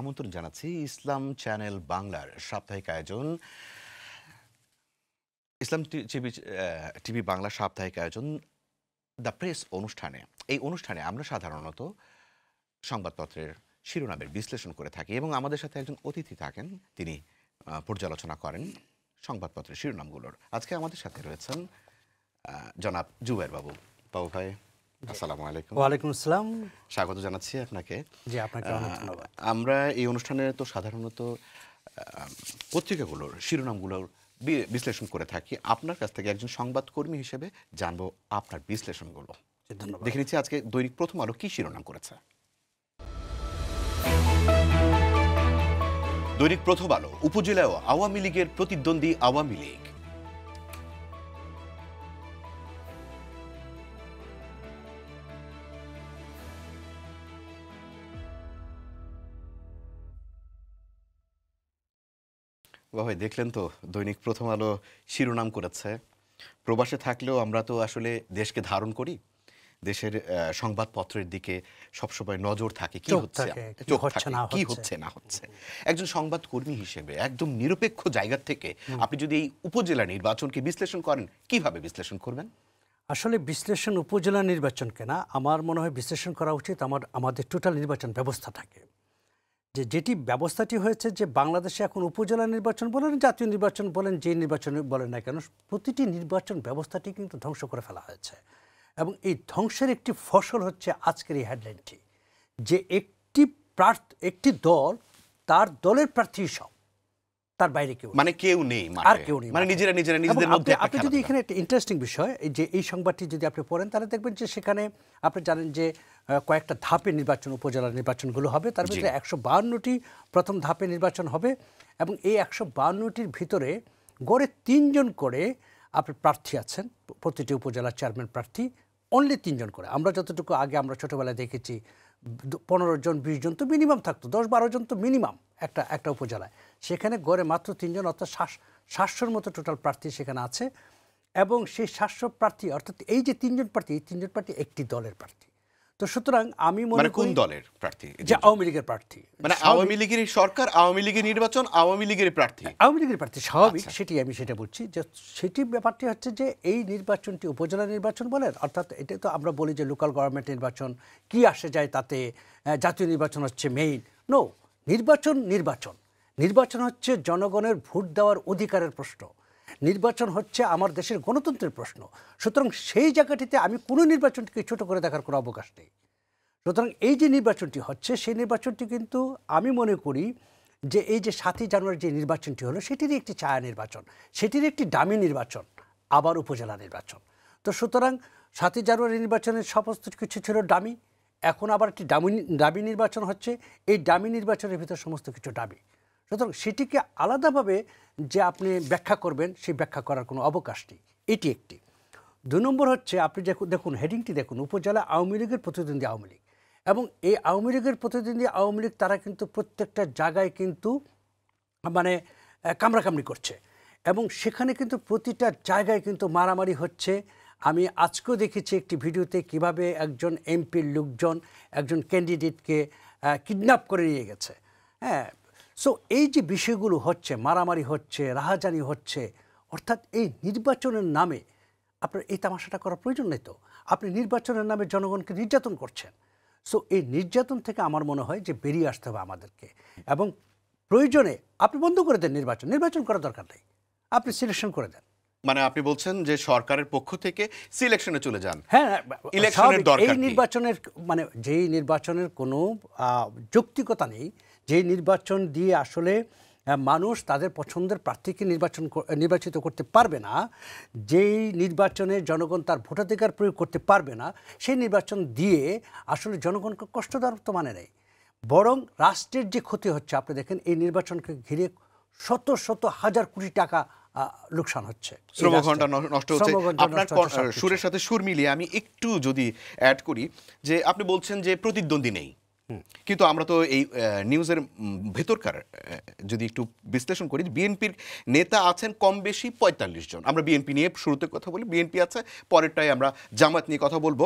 আমন্ত্রণ জানাচ্ছি ইসলাম চ্যানেল বাংলার সাপ্তাহিক আয়োজন ইসলাম টিভি টিভি বাংলা সাপ্তাহিক আয়োজন দ্য প্রেস অনুষ্ঠানে এই অনুষ্ঠানে আমরা সাধারণত সংবাদপত্রের শিরোনামের বিশ্লেষণ করে থাকি এবং আমাদের সাথে একজন অতিথি থাকেন তিনি পর্যালোচনা করেন সংবাদপত্রের শিরোনামগুলোর আজকে আমাদের সাথে রয়েছেন জনাব জুবের বাবু বাবু ভাই আসসালামু আলাইকুম ওয়ালাইকুম আসসালাম স্বাগত জানাচ্ছি আপনাকে জি আপনাকে অনেক ধন্যবাদ আমরা এই অনুষ্ঠানে তো সাধারণত পত্রিকাগুলোর শিরোনামগুলোর বিশ্লেষণ করে থাকি আপনার কাছ থেকে একজন সংবাদকর্মী হিসেবে জানবো আপনার বিশ্লেষণগুলো ধন্যবাদ দেখে নিচ্ছি আজকে দৈনিক প্রথম আলো কি শিরোনাম করেছে দৈনিক প্রথম আলো উপজেলায় আওয়ামী লীগের প্রতিদ্বন্দ্বী আওয়ামী লীগ ভাই দেখলেন তো দৈনিক প্রথম আলো শিরোনাম করেছে প্রবাসে থাকলেও আমরা তো আসলে দেশকে ধারণ করি দেশের সংবাদপত্রের দিকে সবসময় নজর থাকে কি হচ্ছে কি হচ্ছে না হচ্ছে একজন সংবাদকর্মী হিসেবে একদম নিরপেক্ষ জায়গার থেকে আপনি যদি এই উপজেলা নির্বাচনকে বিশ্লেষণ করেন কিভাবে বিশ্লেষণ করবেন আসলে বিশ্লেষণ উপজেলা নির্বাচনকে না আমার মনে হয় বিশ্লেষণ করা উচিত আমার আমাদের টোটাল নির্বাচন ব্যবস্থাটাকে যে যেটি ব্যবস্থাটি হয়েছে যে বাংলাদেশে এখন উপজেলা নির্বাচন বলেন জাতীয় নির্বাচন বলেন যে নির্বাচন বলেন না কেন প্রতিটি নির্বাচন ব্যবস্থাটি কিন্তু ধ্বংস করে ফেলা হয়েছে এবং এই ধ্বংসের একটি ফসল হচ্ছে আজকের এই হেডলাইনটি যে একটি প্রার্থ একটি দল তার দলের প্রার্থী সব তার বাইরে কেউ মানে কেউ নেই আর কেউ নেই মানে নিজেরা নিজেরা নিজেদের মধ্যে আপনি যদি এখানে একটা ইন্টারেস্টিং বিষয় যে এই সংবাদটি যদি আপনি পড়েন তাহলে দেখবেন যে সেখানে আপনি জানেন যে কয়েকটা ধাপে নির্বাচন উপজেলা নির্বাচনগুলো হবে তার ভিতরে একশো বাহান্নটি প্রথম ধাপে নির্বাচন হবে এবং এই একশো বান্নটির ভিতরে গড়ে তিনজন করে আপনার প্রার্থী আছেন প্রতিটি উপজেলার চেয়ারম্যান প্রার্থী অনলি তিনজন করে আমরা যতটুকু আগে আমরা ছোটোবেলায় দেখেছি পনেরো জন বিশ জন তো মিনিমাম থাকতো দশ বারো জন তো মিনিমাম একটা একটা উপজেলায় সেখানে গড়ে মাত্র তিনজন অর্থাৎ সাত সাতশোর মতো টোটাল প্রার্থী সেখানে আছে এবং সেই সাতশো প্রার্থী অর্থাৎ এই যে তিনজন প্রার্থী এই তিনজন প্রার্থী একটি দলের প্রার্থী তো সুতরাং আমি মনে মানে কোন দলের প্রার্থী যে আওয়ামী লীগের প্রার্থী মানে আওয়ামী লীগের সরকার আওয়ামী লীগের নির্বাচন আওয়ামী লীগের প্রার্থী হ্যাঁ, আওয়ামী লীগের প্রার্থী স্বাভাবিক আচ্ছা। সেটি আমি সেটা বলছি যে সেটি ব্যাপারটি হচ্ছে যে এই নির্বাচনটি উপজেলা নির্বাচন বলেন অর্থাৎ এটা তো আমরা বলি যে লোকাল গভর্নমেন্ট নির্বাচন কি আসে যায় তাতে জাতীয় নির্বাচন হচ্ছে মেইন নো নির্বাচন নির্বাচন নির্বাচন হচ্ছে জনগণের ভোট দেওয়ার অধিকারের প্রশ্ন নির্বাচন হচ্ছে আমার দেশের গণতন্ত্রের প্রশ্ন সুতরাং সেই জায়গাটিতে আমি কোনো নির্বাচনটিকে ছোট করে দেখার কোনো অবকাশ নেই সুতরাং এই যে নির্বাচনটি হচ্ছে সেই নির্বাচনটি কিন্তু আমি মনে করি যে এই যে সাতই জানুয়ারি যে নির্বাচনটি হলো সেটিরই একটি ছায়া নির্বাচন সেটির একটি দামি নির্বাচন আবার উপজেলা নির্বাচন তো সুতরাং সাতই জানুয়ারি নির্বাচনের সমস্ত কিছু ছিল দামি এখন আবার একটি দামি দামি নির্বাচন হচ্ছে এই দামি নির্বাচনের ভিতর সমস্ত কিছু দামি সুতরাং সেটিকে আলাদাভাবে যে আপনি ব্যাখ্যা করবেন সেই ব্যাখ্যা করার কোনো অবকাশ নেই এটি একটি দুই নম্বর হচ্ছে আপনি দেখুন হেডিংটি দেখুন উপজেলা আওয়ামী লীগের প্রতিদ্বন্দ্বী আওয়ামী লীগ এবং এই আওয়ামী লীগের প্রতিদ্বন্দ্বী আওয়ামী লীগ তারা কিন্তু প্রত্যেকটা জায়গায় কিন্তু মানে কামড়াকামড়ি করছে এবং সেখানে কিন্তু প্রতিটা জায়গায় কিন্তু মারামারি হচ্ছে আমি আজকেও দেখেছি একটি ভিডিওতে কিভাবে একজন এমপির লোকজন একজন ক্যান্ডিডেটকে কিডন্যাপ করে নিয়ে গেছে হ্যাঁ সো এই যে বিষয়গুলো হচ্ছে মারামারি হচ্ছে রাহাজানি হচ্ছে অর্থাৎ এই নির্বাচনের নামে আপনার এই তামাশাটা করার প্রয়োজন নেই তো আপনি নির্বাচনের নামে জনগণকে নির্যাতন করছেন সো এই নির্যাতন থেকে আমার মনে হয় যে বেরিয়ে আসতে হবে আমাদেরকে এবং প্রয়োজনে আপনি বন্ধ করে দেন নির্বাচন নির্বাচন করার দরকার নেই আপনি সিলেকশন করে দেন মানে আপনি বলছেন যে সরকারের পক্ষ থেকে সিলেকশনে চলে যান হ্যাঁ ইলেকশনের হ্যাঁ, দরকার এই নির্বাচনের মানে যেই নির্বাচনের কোনো যৌক্তিকতা নেই যে নির্বাচন দিয়ে আসলে মানুষ তাদের পছন্দের প্রার্থীকে নির্বাচন নির্বাচিত করতে পারবে না যেই নির্বাচনে জনগণ তার ভোটাধিকার প্রয়োগ করতে পারবে না সেই নির্বাচন দিয়ে আসলে জনগণকে কষ্ট দেওয়ার তো মানে নেই বরং রাষ্ট্রের যে ক্ষতি হচ্ছে আপনি দেখেন এই নির্বাচনকে ঘিরে শত শত হাজার কোটি টাকা লোকসান হচ্ছে শ্রম ঘন্টা নষ্ট হচ্ছে আপনার সুরের সাথে সুর মিলিয়ে আমি একটু যদি অ্যাড করি যে আপনি বলছেন যে প্রতিদ্বন্দ্বী নেই কিন্তু আমরা তো এই নিউজের ভেতরকার যদি একটু বিশ্লেষণ করি বিএনপির নেতা আছেন কম বেশি পঁয়তাল্লিশ জন আমরা বিএনপি নিয়ে শুরুতে কথা বলি বিএনপি আছে পরেরটাই আমরা জামাত নিয়ে কথা বলবো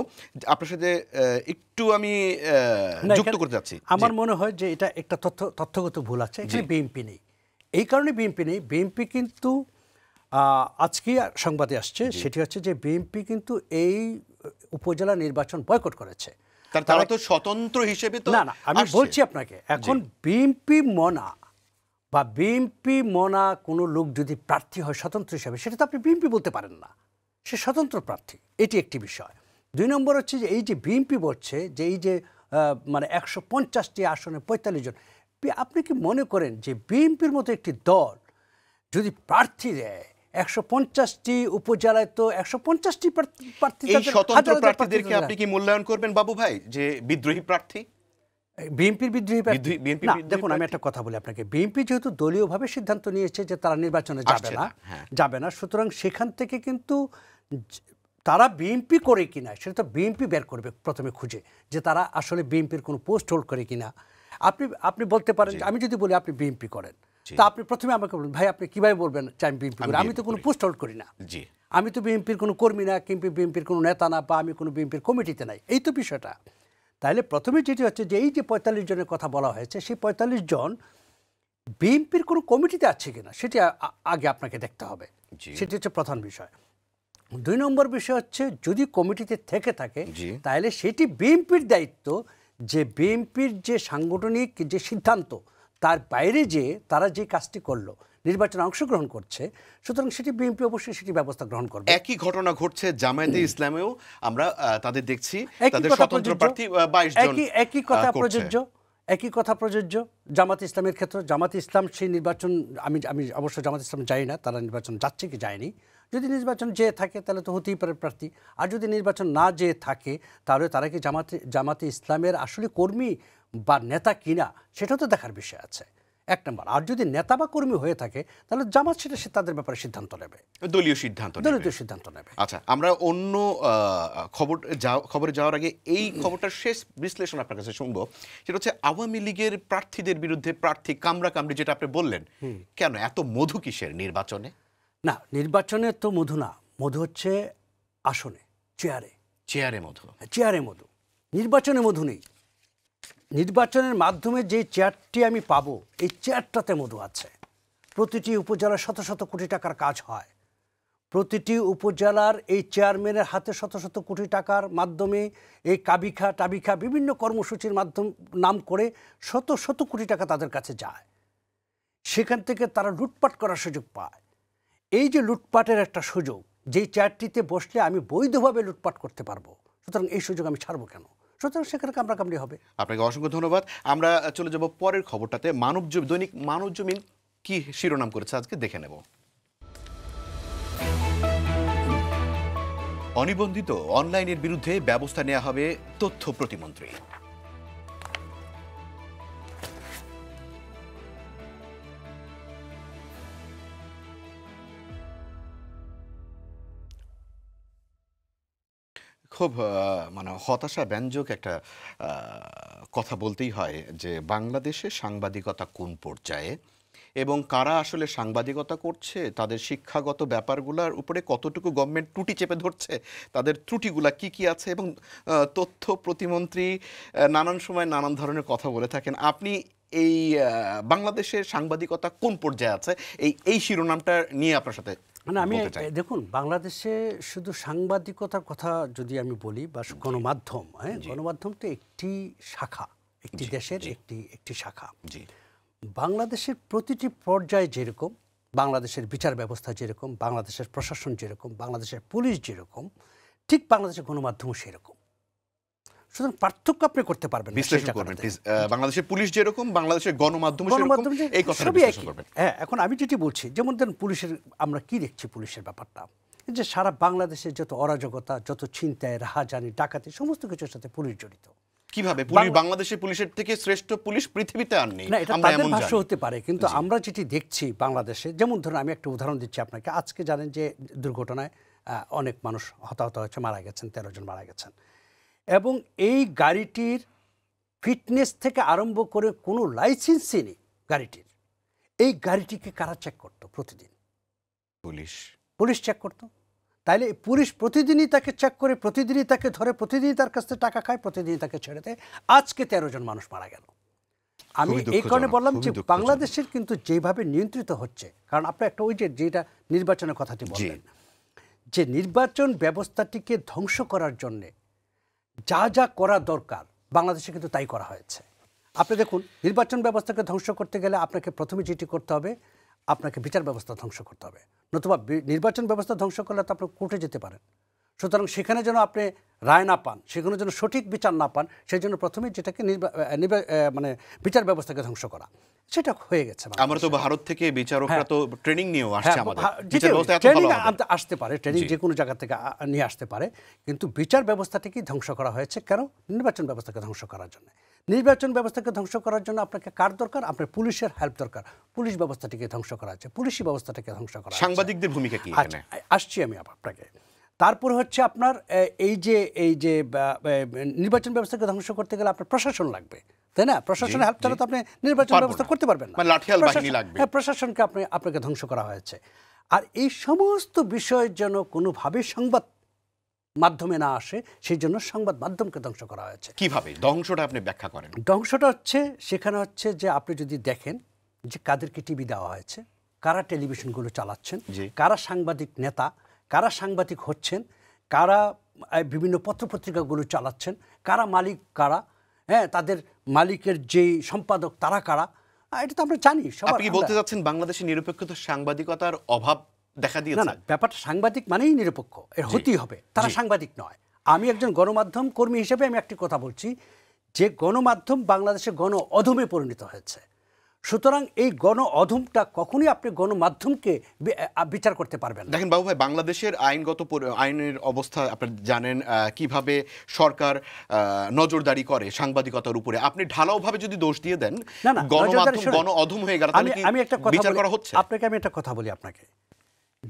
আপনার সাথে একটু আমি যুক্ত করতে চাচ্ছি আমার মনে হয় যে এটা একটা তথ্য তথ্যগত ভুল আছে এখানে বিএনপি নেই এই কারণে বিএনপি নেই বিএনপি কিন্তু আজকে সংবাদে আসছে সেটি হচ্ছে যে বিএনপি কিন্তু এই উপজেলা নির্বাচন বয়কট করেছে তারা তো স্বতন্ত্র হিসেবে তো না না আমি বলছি আপনাকে এখন বিএনপি মনা বা বিএনপি মনা কোনো লোক যদি প্রার্থী হয় স্বতন্ত্র হিসাবে সেটা তো আপনি বিএনপি বলতে পারেন না সে স্বতন্ত্র প্রার্থী এটি একটি বিষয় দুই নম্বর হচ্ছে যে এই যে বিএনপি বলছে যে এই যে মানে একশো পঞ্চাশটি আসনে পঁয়তাল্লিশ জন আপনি কি মনে করেন যে বিএনপির মতো একটি দল যদি প্রার্থী দেয় একশো পঞ্চাশটি উপজেলায় তো একশো পঞ্চাশটি প্রার্থী এই স্বতন্ত্র প্রার্থীদেরকে আপনি কি মূল্যায়ন করবেন বাবু ভাই যে বিদ্রোহী প্রার্থী বিএনপির বিদ্রোহী দেখুন আমি একটা কথা বলি আপনাকে বিএনপি যেহেতু দলীয়ভাবে সিদ্ধান্ত নিয়েছে যে তারা নির্বাচনে যাবে না হ্যাঁ। যাবে না সুতরাং সেখান থেকে কিন্তু তারা বিএনপি করে কিনা সেটা তো বিএনপি বের করবে প্রথমে খুঁজে যে তারা আসলে বিএনপির কোনো পোস্ট হোল্ড করে কিনা আপনি আপনি বলতে পারেন আমি যদি বলি আপনি বিএনপি করেন তা আপনি প্রথমে আমাকে বলুন ভাই আপনি কিভাবে বলবেন আমি বিএনপি করি আমি তো কোনো পোস্ট হোল্ড করি না জি আমি তো বিএনপির কোনো কর্মী না কিংবা বিএনপির কোনো নেতা না বা আমি কোনো বিএনপির কমিটিতে নাই এই তো বিষয়টা তাহলে প্রথমে যেটি হচ্ছে যে এই যে পঁয়তাল্লিশ জনের কথা বলা হয়েছে সেই পঁয়তাল্লিশ জন বিএনপির কোনো কমিটিতে আছে কিনা সেটি আগে আপনাকে দেখতে হবে সেটি হচ্ছে প্রধান বিষয় দুই নম্বর বিষয় হচ্ছে যদি কমিটিতে থেকে থাকে তাহলে সেটি বিএনপির দায়িত্ব যে বিএনপির যে সাংগঠনিক যে সিদ্ধান্ত তার বাইরে যে তারা যে কাজটি করলো নির্বাচনে অংশগ্রহণ করছে সুতরাং সেটি বিএনপি অবশ্যই সেটি ব্যবস্থা গ্রহণ করবে একই ঘটনা ঘটছে জামায়াতে ইসলামেও আমরা তাদের দেখছি তাদের স্বতন্ত্র প্রার্থী 22 জন একই কথা প্রযোজ্য একই কথা প্রযোজ্য জামাত ইসলামের ক্ষেত্র জামাত ইসলাম সেই নির্বাচন আমি আমি অবশ্য জামাত ইসলাম যাই না তারা নির্বাচন যাচ্ছে কি যায়নি যদি নির্বাচন যেয়ে থাকে তাহলে তো হতেই পারে প্রার্থী আর যদি নির্বাচন না যেয়ে থাকে তাহলে তারা কি জামাতে জামাতে ইসলামের আসলে কর্মী বা নেতা কিনা সেটাও তো দেখার বিষয় আছে এক নম্বর আর যদি নেতা বা কর্মী হয়ে থাকে তাহলে জামাত সেটা তাদের ব্যাপারে সিদ্ধান্ত নেবে দলীয় সিদ্ধান্ত দলীয় সিদ্ধান্ত নেবে আচ্ছা আমরা অন্য খবর খবরে যাওয়ার আগে এই খবরটার শেষ বিশ্লেষণ আপনার কাছে শুনবো সেটা হচ্ছে আওয়ামী লীগের প্রার্থীদের বিরুদ্ধে প্রার্থী কামরা কামড়ি যেটা আপনি বললেন কেন এত মধু কিসের নির্বাচনে না নির্বাচনে তো মধু না মধু হচ্ছে আসনে চেয়ারে চেয়ারে মধু হ্যাঁ, চেয়ারে মধু নির্বাচনে মধু নেই নির্বাচনের মাধ্যমে যে চেয়ারটি আমি পাব এই চেয়ারটাতে মধু আছে প্রতিটি উপজেলা শত শত কোটি টাকার কাজ হয় প্রতিটি উপজেলার এই চেয়ারম্যানের হাতে শত শত কোটি টাকার মাধ্যমে এই কাবিখা টাবিখা বিভিন্ন কর্মসূচির মাধ্যম নাম করে শত শত কোটি টাকা তাদের কাছে যায় সেখান থেকে তারা লুটপাট করার সুযোগ পায় এই যে লুটপাটের একটা সুযোগ যেই চেয়ারটিতে বসলে আমি বৈধভাবে লুটপাট করতে পারবো সুতরাং এই সুযোগ আমি ছাড়বো কেন সুতরাং সেখানে কামড়াকামড়ি হবে আপনাকে অসংখ্য ধন্যবাদ আমরা চলে যাব পরের খবরটাতে মানব দৈনিক মানব জমিন কি শিরোনাম করেছে আজকে দেখে নেব অনিবন্ধিত অনলাইনের বিরুদ্ধে ব্যবস্থা নেওয়া হবে তথ্য প্রতিমন্ত্রী খুব মানে হতাশা ব্যঞ্জক একটা কথা বলতেই হয় যে বাংলাদেশে সাংবাদিকতা কোন পর্যায়ে এবং কারা আসলে সাংবাদিকতা করছে তাদের শিক্ষাগত ব্যাপারগুলোর উপরে কতটুকু গভর্নমেন্ট ত্রুটি চেপে ধরছে তাদের ত্রুটিগুলা কি কি আছে এবং তথ্য প্রতিমন্ত্রী নানান সময় নানান ধরনের কথা বলে থাকেন আপনি এই বাংলাদেশের সাংবাদিকতা কোন পর্যায়ে আছে এই এই শিরোনামটা নিয়ে আপনার সাথে না মানে আমি দেখুন বাংলাদেশে শুধু সাংবাদিকতার কথা যদি আমি বলি বা গণমাধ্যম হ্যাঁ গণমাধ্যম তো একটি শাখা একটি দেশের একটি একটি শাখা বাংলাদেশের প্রতিটি পর্যায়ে যেরকম বাংলাদেশের বিচার ব্যবস্থা যেরকম বাংলাদেশের প্রশাসন যেরকম বাংলাদেশের পুলিশ যেরকম ঠিক বাংলাদেশের গণমাধ্যমও সেরকম সুতরাং পার্থক্য আপনি করতে পারবেন বিশ্লেষণ করবেন প্লিজ বাংলাদেশের পুলিশ যেরকম বাংলাদেশের গণমাধ্যম গণমাধ্যম এই কথা হ্যাঁ এখন আমি যেটি বলছি যেমন ধরেন পুলিশের আমরা কি দেখছি পুলিশের ব্যাপারটা যে সারা যত অরাজকতা যত রাহাজানি ডাকাতি সমস্ত কিছুর সাথে পুলিশ জড়িত কিভাবে পুলিশ বাংলাদেশের পুলিশের থেকে শ্রেষ্ঠ পুলিশ পৃথিবীতে আর নেই না এটা তাদের ভাষ্য হতে পারে কিন্তু আমরা যেটি দেখছি বাংলাদেশে যেমন ধরুন আমি একটা উদাহরণ দিচ্ছি আপনাকে আজকে জানেন যে দুর্ঘটনায় অনেক মানুষ হতাহত হয়েছে মারা গেছেন তেরো জন মারা গেছেন এবং এই গাড়িটির ফিটনেস থেকে আরম্ভ করে কোনো লাইসেন্সই নেই গাড়িটির এই গাড়িটিকে কারা চেক করতো প্রতিদিন পুলিশ পুলিশ চেক করতো তাইলে পুলিশ প্রতিদিনই তাকে চেক করে প্রতিদিনই তাকে ধরে প্রতিদিনই তার কাছ থেকে টাকা খায় প্রতিদিনই তাকে ছেড়ে দেয় আজকে তেরো জন মানুষ মারা গেল আমি এই কারণে বললাম যে বাংলাদেশের কিন্তু যেভাবে নিয়ন্ত্রিত হচ্ছে কারণ আপনি একটা ওই যে যেটা নির্বাচনের কথাটি বললেন যে নির্বাচন ব্যবস্থাটিকে ধ্বংস করার জন্যে যা যা করা দরকার বাংলাদেশে কিন্তু তাই করা হয়েছে আপনি দেখুন নির্বাচন ব্যবস্থাকে ধ্বংস করতে গেলে আপনাকে প্রথমে যেটি করতে হবে আপনাকে বিচার ব্যবস্থা ধ্বংস করতে হবে নতুবা নির্বাচন ব্যবস্থা ধ্বংস করলে তো আপনি কোর্টে যেতে পারেন সুতরাং সেখানে যেন আপনি রায় না পান সেখানে যেন সঠিক বিচার না পান সেই জন্য প্রথমে যেটাকে মানে বিচার ব্যবস্থাকে ধ্বংস করা সেটা হয়ে গেছে আমরা তো ভারত থেকে বিচারকরা হ্যাঁ। তো ট্রেনিং নিয়েও আসছে হ্যাঁ, আমাদের ট্রেনিং আসতে পারে ট্রেনিং যে কোনো জায়গা থেকে নিয়ে আসতে পারে কিন্তু বিচার ব্যবস্থাটিকেই ধ্বংস করা হয়েছে কেন নির্বাচন ব্যবস্থাকে ধ্বংস করার জন্য নির্বাচন ব্যবস্থাকে ধ্বংস করার জন্য আপনাকে কার দরকার আপনার পুলিশের হেল্প দরকার পুলিশ ব্যবস্থাটিকে ধ্বংস করা হচ্ছে পুলিশি ব্যবস্থাটাকে ধ্বংস করা সাংবাদিকদের ভূমিকা কি আচ্ছা, আসছি আমি আপনাকে তারপর হচ্ছে আপনার এই যে এই যে নির্বাচন ব্যবস্থাকে ধ্বংস করতে গেলে আপনার প্রশাসন লাগবে তাই না প্রশাসনের হেল্প ছাড়া তো আপনি নির্বাচন ব্যবস্থা করতে পারবেন না মানে হ্যাঁ প্রশাসনকে আপনি আপনাকে ধ্বংস করা হয়েছে আর এই সমস্ত বিষয়ের জন্য কোনোভাবে সংবাদ মাধ্যমে না আসে সেই জন্য সংবাদ মাধ্যমকে ধ্বংস করা হয়েছে কিভাবে ধ্বংসটা আপনি ব্যাখ্যা করেন ধ্বংসটা হচ্ছে সেখানে হচ্ছে যে আপনি যদি দেখেন যে কাদেরকে টিভি দেওয়া হয়েছে কারা টেলিভিশনগুলো চালাচ্ছেন কারা সাংবাদিক নেতা কারা সাংবাদিক হচ্ছেন কারা বিভিন্ন পত্রপত্রিকাগুলো চালাচ্ছেন কারা মালিক কারা হ্যাঁ তাদের মালিকের যে সম্পাদক তারা কারা এটা তো আমরা জানি আপনি বলতে চাচ্ছেন বাংলাদেশের নিরপেক্ষ সাংবাদিকতার অভাব দেখা দিয়েছে না ব্যাপারটা সাংবাদিক মানেই নিরপেক্ষ এর হতেই হবে তারা সাংবাদিক নয় আমি একজন গণমাধ্যম কর্মী হিসেবে আমি একটি কথা বলছি যে গণমাধ্যম বাংলাদেশে গণ অধমে পরিণত হয়েছে সুতরাং এই গণ অধমটা কখনই আপনি গণমাধ্যমকে বিচার করতে পারবেন দেখেন বাবু ভাই বাংলাদেশের আইনগত আইনের অবস্থা আপনি জানেন কিভাবে সরকার নজরদারি করে সাংবাদিকতার উপরে আপনি ঢালাওভাবে যদি দোষ দিয়ে দেন গণমাধ্যম গণ অধম হয়ে গেল আমি একটা কথা বিচার করা হচ্ছে আপনাকে আমি একটা কথা বলি আপনাকে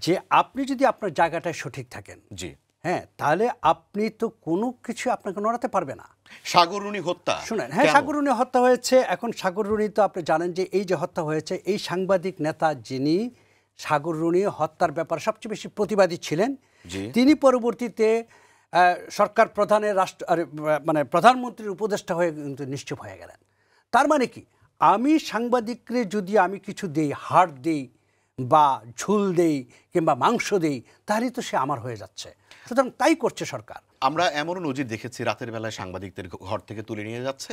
যে আপনি যদি আপনার জায়গাটায় সঠিক থাকেন জি হ্যাঁ তাহলে আপনি তো কোনো কিছু আপনাকে নড়াতে পারবে না সাগরুণী হত্যা শুনেন হ্যাঁ সাগরুণী হত্যা হয়েছে এখন সাগররুণী তো আপনি জানেন যে এই যে হত্যা হয়েছে এই সাংবাদিক নেতা যিনি সাগররুণী হত্যার ব্যাপারে সবচেয়ে বেশি প্রতিবাদী ছিলেন তিনি পরবর্তীতে সরকার প্রধানের রাষ্ট্র মানে প্রধানমন্ত্রীর উপদেষ্টা হয়ে কিন্তু নিশ্চুপ হয়ে গেলেন তার মানে কি আমি সাংবাদিকরে যদি আমি কিছু দেই হার দিই বা ঝুল দেই কিংবা মাংস দেই তাহলেই তো সে আমার হয়ে যাচ্ছে সুতরাং তাই করছে সরকার আমরা এমনও নজির দেখেছি রাতের বেলায় সাংবাদিকদের ঘর থেকে তুলে নিয়ে যাচ্ছে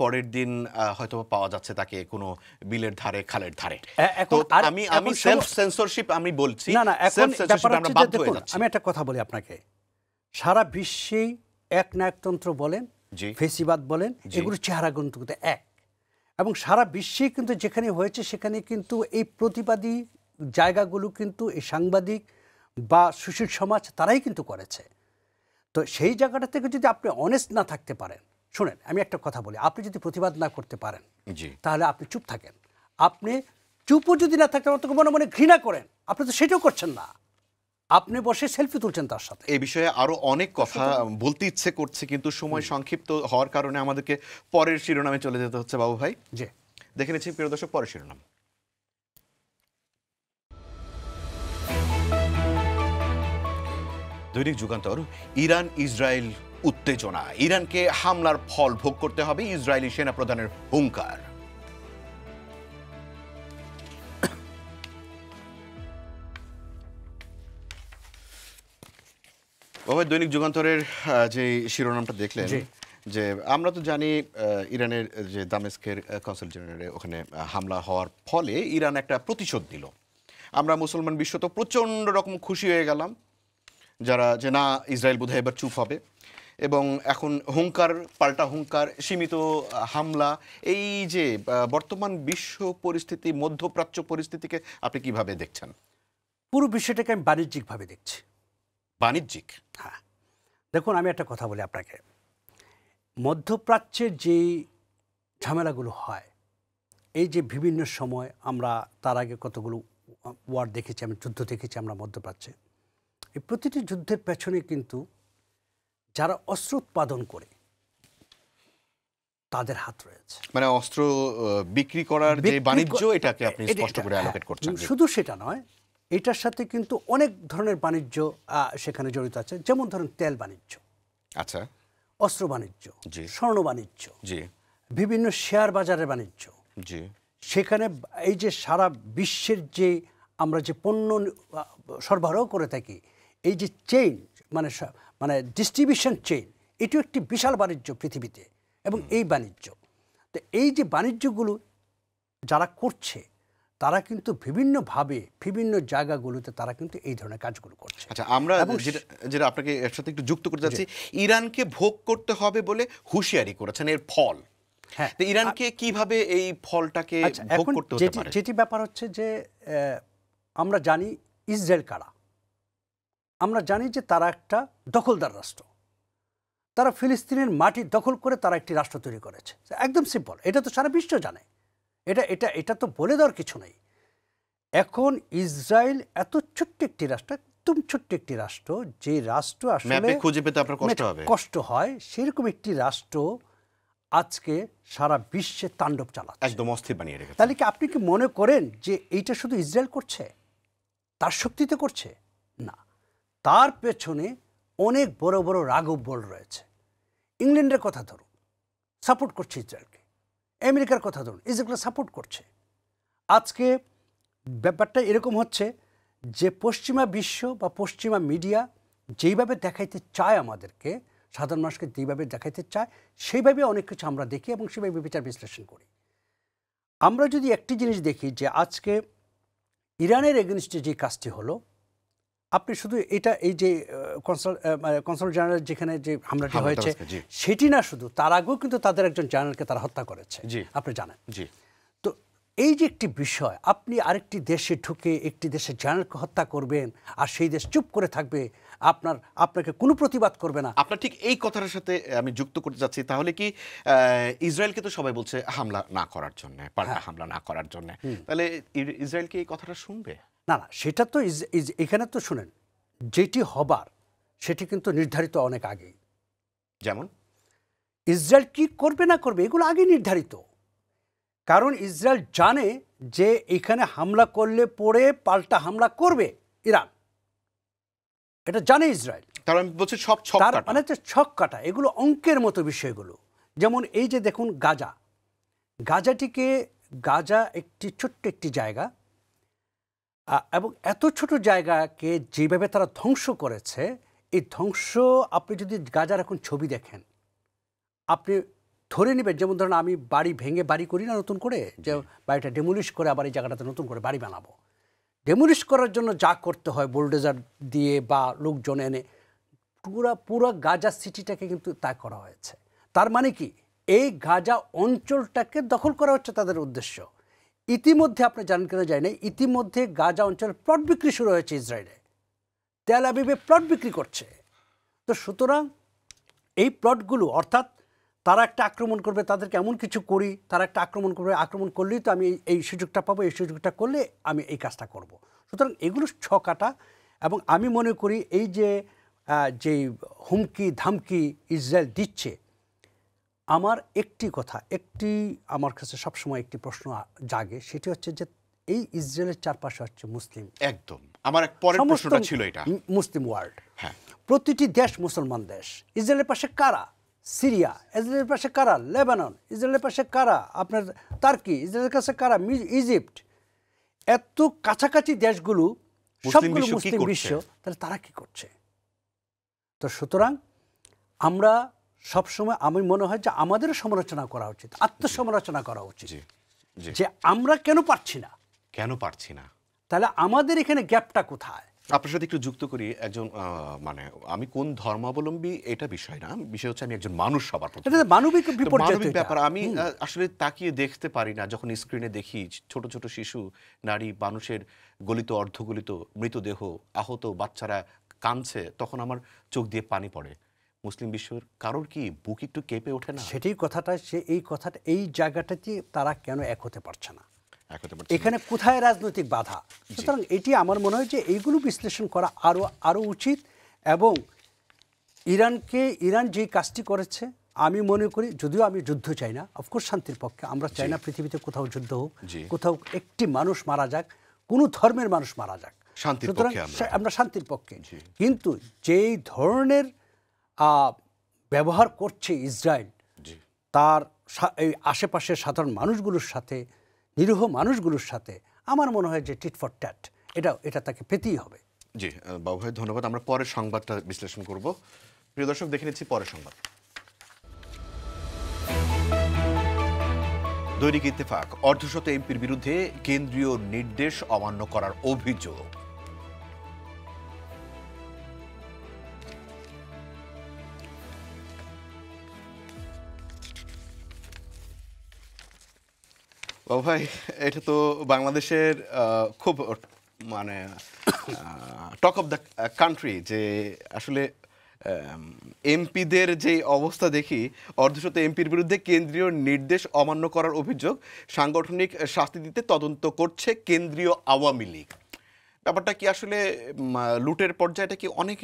পরের দিন হয়তো পাওয়া যাচ্ছে তাকে কোনো বিলের ধারে খালের ধারে আমি আমি সেলফ সেন্সরশিপ আমি বলছি না না এখন আমি একটা কথা বলি আপনাকে সারা বিশ্বেই এক নায়কতন্ত্র বলেন ফেসিবাদ বলেন এগুলোর চেহারা কিন্তু এক এবং সারা বিশ্বে কিন্তু যেখানে হয়েছে সেখানে কিন্তু এই প্রতিবাদী জায়গাগুলো কিন্তু এই সাংবাদিক বা সুশীল সমাজ তারাই কিন্তু করেছে তো সেই জায়গাটা থেকে যদি আপনি অনেস্ট না থাকতে পারেন শুনেন আমি একটা কথা বলি আপনি যদি প্রতিবাদ না করতে পারেন তাহলে আপনি চুপ থাকেন আপনি চুপও যদি না থাকতে পারেন মনে মনে ঘৃণা করেন আপনি তো সেটাও করছেন না আপনি বসে সেলফি তুলছেন তার সাথে এই বিষয়ে আরো অনেক কথা বলতে ইচ্ছে করছে কিন্তু সময় সংক্ষিপ্ত হওয়ার কারণে আমাদেরকে পরের শিরোনামে চলে যেতে হচ্ছে বাবু ভাই জি দেখে নিচ্ছি প্রিয় দর্শক পরের শিরোনাম দৈনিক যুগান্তর ইরান ইসরায়েল উত্তেজনা ইরানকে হামলার ফল ভোগ করতে হবে ইসরায়েলি সেনা প্রধানের হুঙ্কার দৈনিক যুগান্তরের যে শিরোনামটা দেখলেন যে আমরা তো জানি ইরানের যে দামেস্কের কনসাল জেনারেল ওখানে হামলা হওয়ার ফলে ইরান একটা প্রতিশোধ দিল আমরা মুসলমান বিশ্ব তো প্রচণ্ড রকম খুশি হয়ে গেলাম যারা যে না ইসরায়েল বোধহয় এবার চুপ হবে এবং এখন হুঙ্কার পাল্টা হুঙ্কার সীমিত হামলা এই যে বর্তমান বিশ্ব পরিস্থিতি মধ্যপ্রাচ্য পরিস্থিতিকে আপনি কিভাবে দেখছেন পুরো বিষয়টাকে আমি বাণিজ্যিকভাবে দেখছি বাণিজ্যিক হ্যাঁ দেখুন আমি একটা কথা বলি আপনাকে মধ্যপ্রাচ্যের যে ঝামেলাগুলো হয় এই যে বিভিন্ন সময় আমরা তার আগে কতগুলো ওয়ার দেখেছি আমি যুদ্ধ দেখেছি আমরা মধ্যপ্রাচ্যে এই প্রতিটি যুদ্ধের পেছনে কিন্তু যারা অস্ত্র উৎপাদন করে তাদের হাত রয়েছে মানে অস্ত্র বিক্রি করার যে বাণিজ্য এটাকে আপনি স্পষ্ট করে অ্যালোকেট করছেন শুধু সেটা নয় এটার সাথে কিন্তু অনেক ধরনের বাণিজ্য সেখানে জড়িত আছে যেমন ধরেন তেল বাণিজ্য আচ্ছা অস্ত্র বাণিজ্য স্বর্ণ বাণিজ্য বিভিন্ন শেয়ার বাজারের বাণিজ্য সেখানে এই যে সারা বিশ্বের যে আমরা যে পণ্য সরবরাহ করে থাকি এই যে চেইন মানে মানে ডিস্ট্রিবিউশন চেইন এটিও একটি বিশাল বাণিজ্য পৃথিবীতে এবং এই বাণিজ্য তো এই যে বাণিজ্যগুলো যারা করছে তারা কিন্তু বিভিন্নভাবে বিভিন্ন জায়গাগুলোতে তারা কিন্তু এই ধরনের কাজগুলো করছে আচ্ছা আমরা যেটা যেটা আপনাকে এর সাথে একটু যুক্ত করতে চাচ্ছি ইরানকে ভোগ করতে হবে বলে হুঁশিয়ারি করেছেন এর ফল হ্যাঁ ইরানকে কিভাবে এই ফলটাকে আচ্ছা, ভোগ করতে হতে পারে যেটি ব্যাপার হচ্ছে যে আমরা জানি ইসরায়েল কারা আমরা জানি যে তারা একটা দখলদার রাষ্ট্র তারা ফিলিস্তিনের মাটি দখল করে তারা একটি রাষ্ট্র তৈরি করেছে একদম সিম্পল এটা তো সারা বিশ্ব জানে এটা এটা এটা তো বলে দেওয়ার কিছু নেই এখন ইসরায়েল এত ছোট্ট একটি রাষ্ট্র একদম ছোট্ট একটি রাষ্ট্র যে রাষ্ট্র আসলে খুঁজে পেতে আপনার কষ্ট হবে কষ্ট হয় সেরকম একটি রাষ্ট্র আজকে সারা বিশ্বে তাণ্ডব চালাচ্ছে একদম অস্থির বানিয়ে রেখেছে তাহলে কি আপনি কি মনে করেন যে এইটা শুধু ইসরায়েল করছে তার শক্তিতে করছে না তার পেছনে অনেক বড় বড় রাঘব বল রয়েছে ইংল্যান্ডের কথা ধরুন সাপোর্ট করছে ইসরায়েলকে আমেরিকার কথা ধরুন ইসরায়েলকে সাপোর্ট করছে আজকে ব্যাপারটা এরকম হচ্ছে যে পশ্চিমা বিশ্ব বা পশ্চিমা মিডিয়া যেইভাবে দেখাইতে চায় আমাদেরকে সাধারণ মানুষকে যেইভাবে দেখাইতে চায় সেইভাবে অনেক কিছু আমরা দেখি এবং সেভাবে বিচার বিশ্লেষণ করি আমরা যদি একটি জিনিস দেখি যে আজকে ইরানের এগেনস্টে যে কাজটি হলো আপনি শুধু এটা এই যে কনসাল কনসাল জেনারেল যেখানে যে হামলাটি হয়েছে সেটি না শুধু তার আগেও কিন্তু তাদের একজন জেনারেলকে তারা হত্যা করেছে আপনি জানেন জি তো এই যে একটি বিষয় আপনি আরেকটি দেশে ঢুকে একটি দেশের জেনারেলকে হত্যা করবেন আর সেই দেশ চুপ করে থাকবে আপনার আপনাকে কোনো প্রতিবাদ করবে না আপনার ঠিক এই কথাটার সাথে আমি যুক্ত করতে যাচ্ছি তাহলে কি ইসরায়েলকে তো সবাই বলছে হামলা না করার জন্য হ্যাঁ। হামলা না করার জন্য তাহলে ইসরায়েল কি এই কথাটা শুনবে না না সেটা তো ইজ ইজ এখানে তো শুনেন যেটি হবার সেটি কিন্তু নির্ধারিত অনেক আগেই যেমন ইসরায়েল কি করবে না করবে এগুলো আগে নির্ধারিত কারণ ইসরায়েল জানে যে এখানে হামলা করলে পরে পাল্টা হামলা করবে ইরান এটা জানে ইসরায়েল আমি বলছি সব মানে হচ্ছে ছক কাটা এগুলো অঙ্কের মতো বিষয়গুলো যেমন এই যে দেখুন গাজা গাজাটিকে গাজা একটি ছোট্ট একটি জায়গা এবং এত ছোট জায়গাকে যেভাবে তারা ধ্বংস করেছে এই ধ্বংস আপনি যদি গাজার এখন ছবি দেখেন আপনি ধরে নেবেন যেমন ধরেন আমি বাড়ি ভেঙে বাড়ি করি না নতুন করে যে বাড়িটা ডেমোলিশ করে আবার এই জায়গাটাতে নতুন করে বাড়ি বানাবো ডেমোলিশ করার জন্য যা করতে হয় বোলডেজার দিয়ে বা লোকজন এনে পুরা পুরো গাজা সিটিটাকে কিন্তু তা করা হয়েছে তার মানে কি এই গাজা অঞ্চলটাকে দখল করা হচ্ছে তাদের উদ্দেশ্য ইতিমধ্যে আপনি জানেন কিনা জানি না ইতিমধ্যে গাজা অঞ্চলের প্লট বিক্রি শুরু হয়েছে ইসরায়েলে তেল আবিবে প্লট বিক্রি করছে তো সুতরাং এই প্লটগুলো অর্থাৎ তারা একটা আক্রমণ করবে তাদেরকে এমন কিছু করি তারা একটা আক্রমণ করবে আক্রমণ করলেই তো আমি এই সুযোগটা পাবো এই সুযোগটা করলে আমি এই কাজটা করব। সুতরাং এগুলো ছকাটা এবং আমি মনে করি এই যে যেই হুমকি ধামকি ইসরায়েল দিচ্ছে আমার একটি কথা একটি আমার কাছে সবসময় একটি প্রশ্ন জাগে সেটি হচ্ছে যে এই ইসরায়েলের চারপাশে হচ্ছে মুসলিম একদম আমার এক পরের প্রশ্নটা ছিল এটা মুসলিম ওয়ার্ল্ড হ্যাঁ প্রতিটি দেশ মুসলমান দেশ ইসরায়েলের পাশে কারা সিরিয়া ইসরায়েলের পাশে কারা লেবানন ইসরায়েলের পাশে কারা আপনার তার্কি ইসরায়েলের কাছে কারা ইজিপ্ট এত কাছাকাছি দেশগুলো সবগুলো মুসলিম বিশ্ব তাহলে তারা কি করছে তো সুতরাং আমরা সবসময় আমি মনে হয় যে আমাদের সমালোচনা করা উচিত আত্মসমালোচনা করা উচিত যে আমরা কেন পারছি না কেন পারছি না তাহলে আমাদের এখানে গ্যাপটা কোথায় আপনার সাথে একটু যুক্ত করি একজন মানে আমি কোন ধর্মাবলম্বী এটা বিষয় না বিষয় হচ্ছে আমি একজন মানুষ সবার মানবিক মানবিক ব্যাপার আমি আসলে তাকিয়ে দেখতে পারি না যখন স্ক্রিনে দেখি ছোট ছোট শিশু নারী মানুষের গলিত অর্ধগলিত মৃতদেহ আহত বাচ্চারা কাঁদছে তখন আমার চোখ দিয়ে পানি পড়ে মুসলিম বিশ্বের কারোর কি বুক একটু কেঁপে ওঠে না সেটাই কথাটা সে এই কথাটা এই জায়গাটাতে তারা কেন এক হতে পারছে না এখানে কোথায় রাজনৈতিক বাধা সুতরাং এটি আমার মনে হয় যে এইগুলো বিশ্লেষণ করা আরও আরও উচিত এবং ইরানকে ইরান যে কাজটি করেছে আমি মনে করি যদিও আমি যুদ্ধ চাই না অফকোর্স শান্তির পক্ষে আমরা চাই না পৃথিবীতে কোথাও যুদ্ধ হোক কোথাও একটি মানুষ মারা যাক কোনো ধর্মের মানুষ মারা যাক সুতরাং আমরা শান্তির পক্ষে কিন্তু যেই ধরনের ব্যবহার করছে ইসরায়েল তার এই আশেপাশের সাধারণ মানুষগুলোর সাথে নিরীহ মানুষগুলোর সাথে আমার মনে হয় যে টিট ফর ট্যাট এটা এটা তাকে পেতেই হবে জি বাবু ভাই ধন্যবাদ আমরা পরের সংবাদটা বিশ্লেষণ করব প্রিয় দর্শক দেখে নিচ্ছি পরের সংবাদ দৈনিক ইত্তেফাক অর্ধশত এমপির বিরুদ্ধে কেন্দ্রীয় নির্দেশ অমান্য করার অভিযোগ ও ভাই এটা তো বাংলাদেশের খুব মানে টক অফ দ্য কান্ট্রি যে আসলে এমপিদের যে অবস্থা দেখি অর্ধশত এমপির বিরুদ্ধে কেন্দ্রীয় নির্দেশ অমান্য করার অভিযোগ সাংগঠনিক শাস্তি দিতে তদন্ত করছে কেন্দ্রীয় আওয়ামী লীগ ব্যাপারটা কি আসলে লুটের পর্যায়টা কি অনেক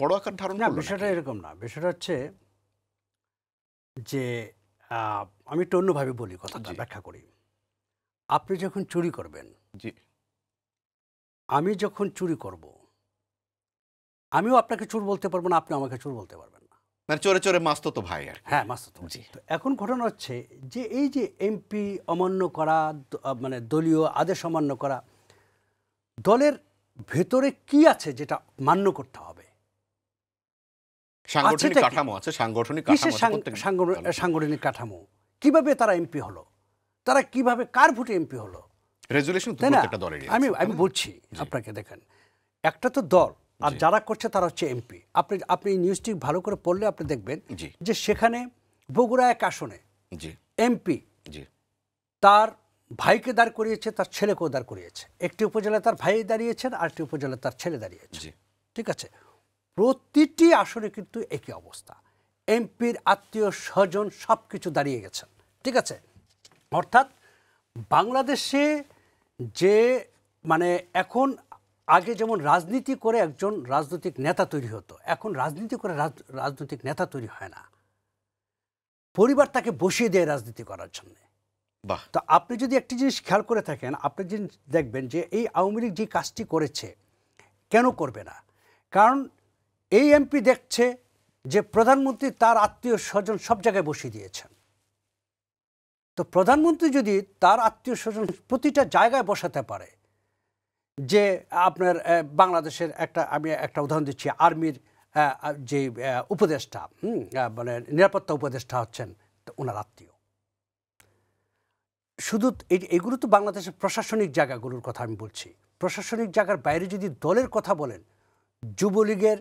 বড় আকার ধারণা বিষয়টা এরকম না বিষয়টা হচ্ছে যে আমি একটু অন্যভাবে বলি কথাটা ব্যাখ্যা করি আপনি যখন চুরি করবেন জি আমি যখন চুরি করব আমিও আপনাকে চোর বলতে পারবো না আপনি আমাকে চোর বলতে পারবেন না মানে চোরে চোরে মাস্ত তো ভাই আর হ্যাঁ মাস্ত তো জি তো এখন ঘটনা হচ্ছে যে এই যে এমপি অমান্য করা মানে দলীয় আদেশ অমান্য করা দলের ভেতরে কি আছে যেটা মান্য করতে হবে সাংগঠনিক কাঠামো আছে সাংগঠনিক কাঠামো সাংগঠনিক কাঠামো কিভাবে তারা এমপি হলো তারা কিভাবে কার ভোটে এমপি হলো আমি আমি বলছি আপনাকে দেখেন একটা তো দল আর যারা করছে তারা হচ্ছে এমপি আপনি আপনি নিউজটি ভালো করে পড়লে আপনি দেখবেন যে সেখানে বগুড়া এক আসনে এমপি তার ভাইকে দাঁড় করিয়েছে তার ছেলেকেও দাঁড় করিয়েছে একটি উপজেলা তার ভাই দাঁড়িয়েছেন আরেকটি উপজেলা তার ছেলে দাঁড়িয়েছে ঠিক আছে প্রতিটি আসনে কিন্তু একই অবস্থা এমপির আত্মীয় স্বজন সব কিছু দাঁড়িয়ে গেছেন ঠিক আছে অর্থাৎ বাংলাদেশে যে মানে এখন আগে যেমন রাজনীতি করে একজন রাজনৈতিক নেতা তৈরি হতো এখন রাজনীতি করে রাজনৈতিক নেতা তৈরি হয় না পরিবার তাকে বসিয়ে দেয় রাজনীতি করার জন্য তো আপনি যদি একটি জিনিস খেয়াল করে থাকেন আপনি জিনিস দেখবেন যে এই আওয়ামী লীগ যে কাজটি করেছে কেন করবে না কারণ এই এমপি দেখছে যে প্রধানমন্ত্রী তার আত্মীয় স্বজন সব জায়গায় বসিয়ে দিয়েছেন তো প্রধানমন্ত্রী যদি তার আত্মীয় স্বজন প্রতিটা জায়গায় বসাতে পারে যে আপনার বাংলাদেশের একটা আমি একটা উদাহরণ দিচ্ছি আর্মির যে উপদেষ্টা মানে নিরাপত্তা উপদেষ্টা হচ্ছেন ওনার আত্মীয় শুধু এগুলো তো বাংলাদেশের প্রশাসনিক জায়গাগুলোর কথা আমি বলছি প্রশাসনিক জায়গার বাইরে যদি দলের কথা বলেন যুবলীগের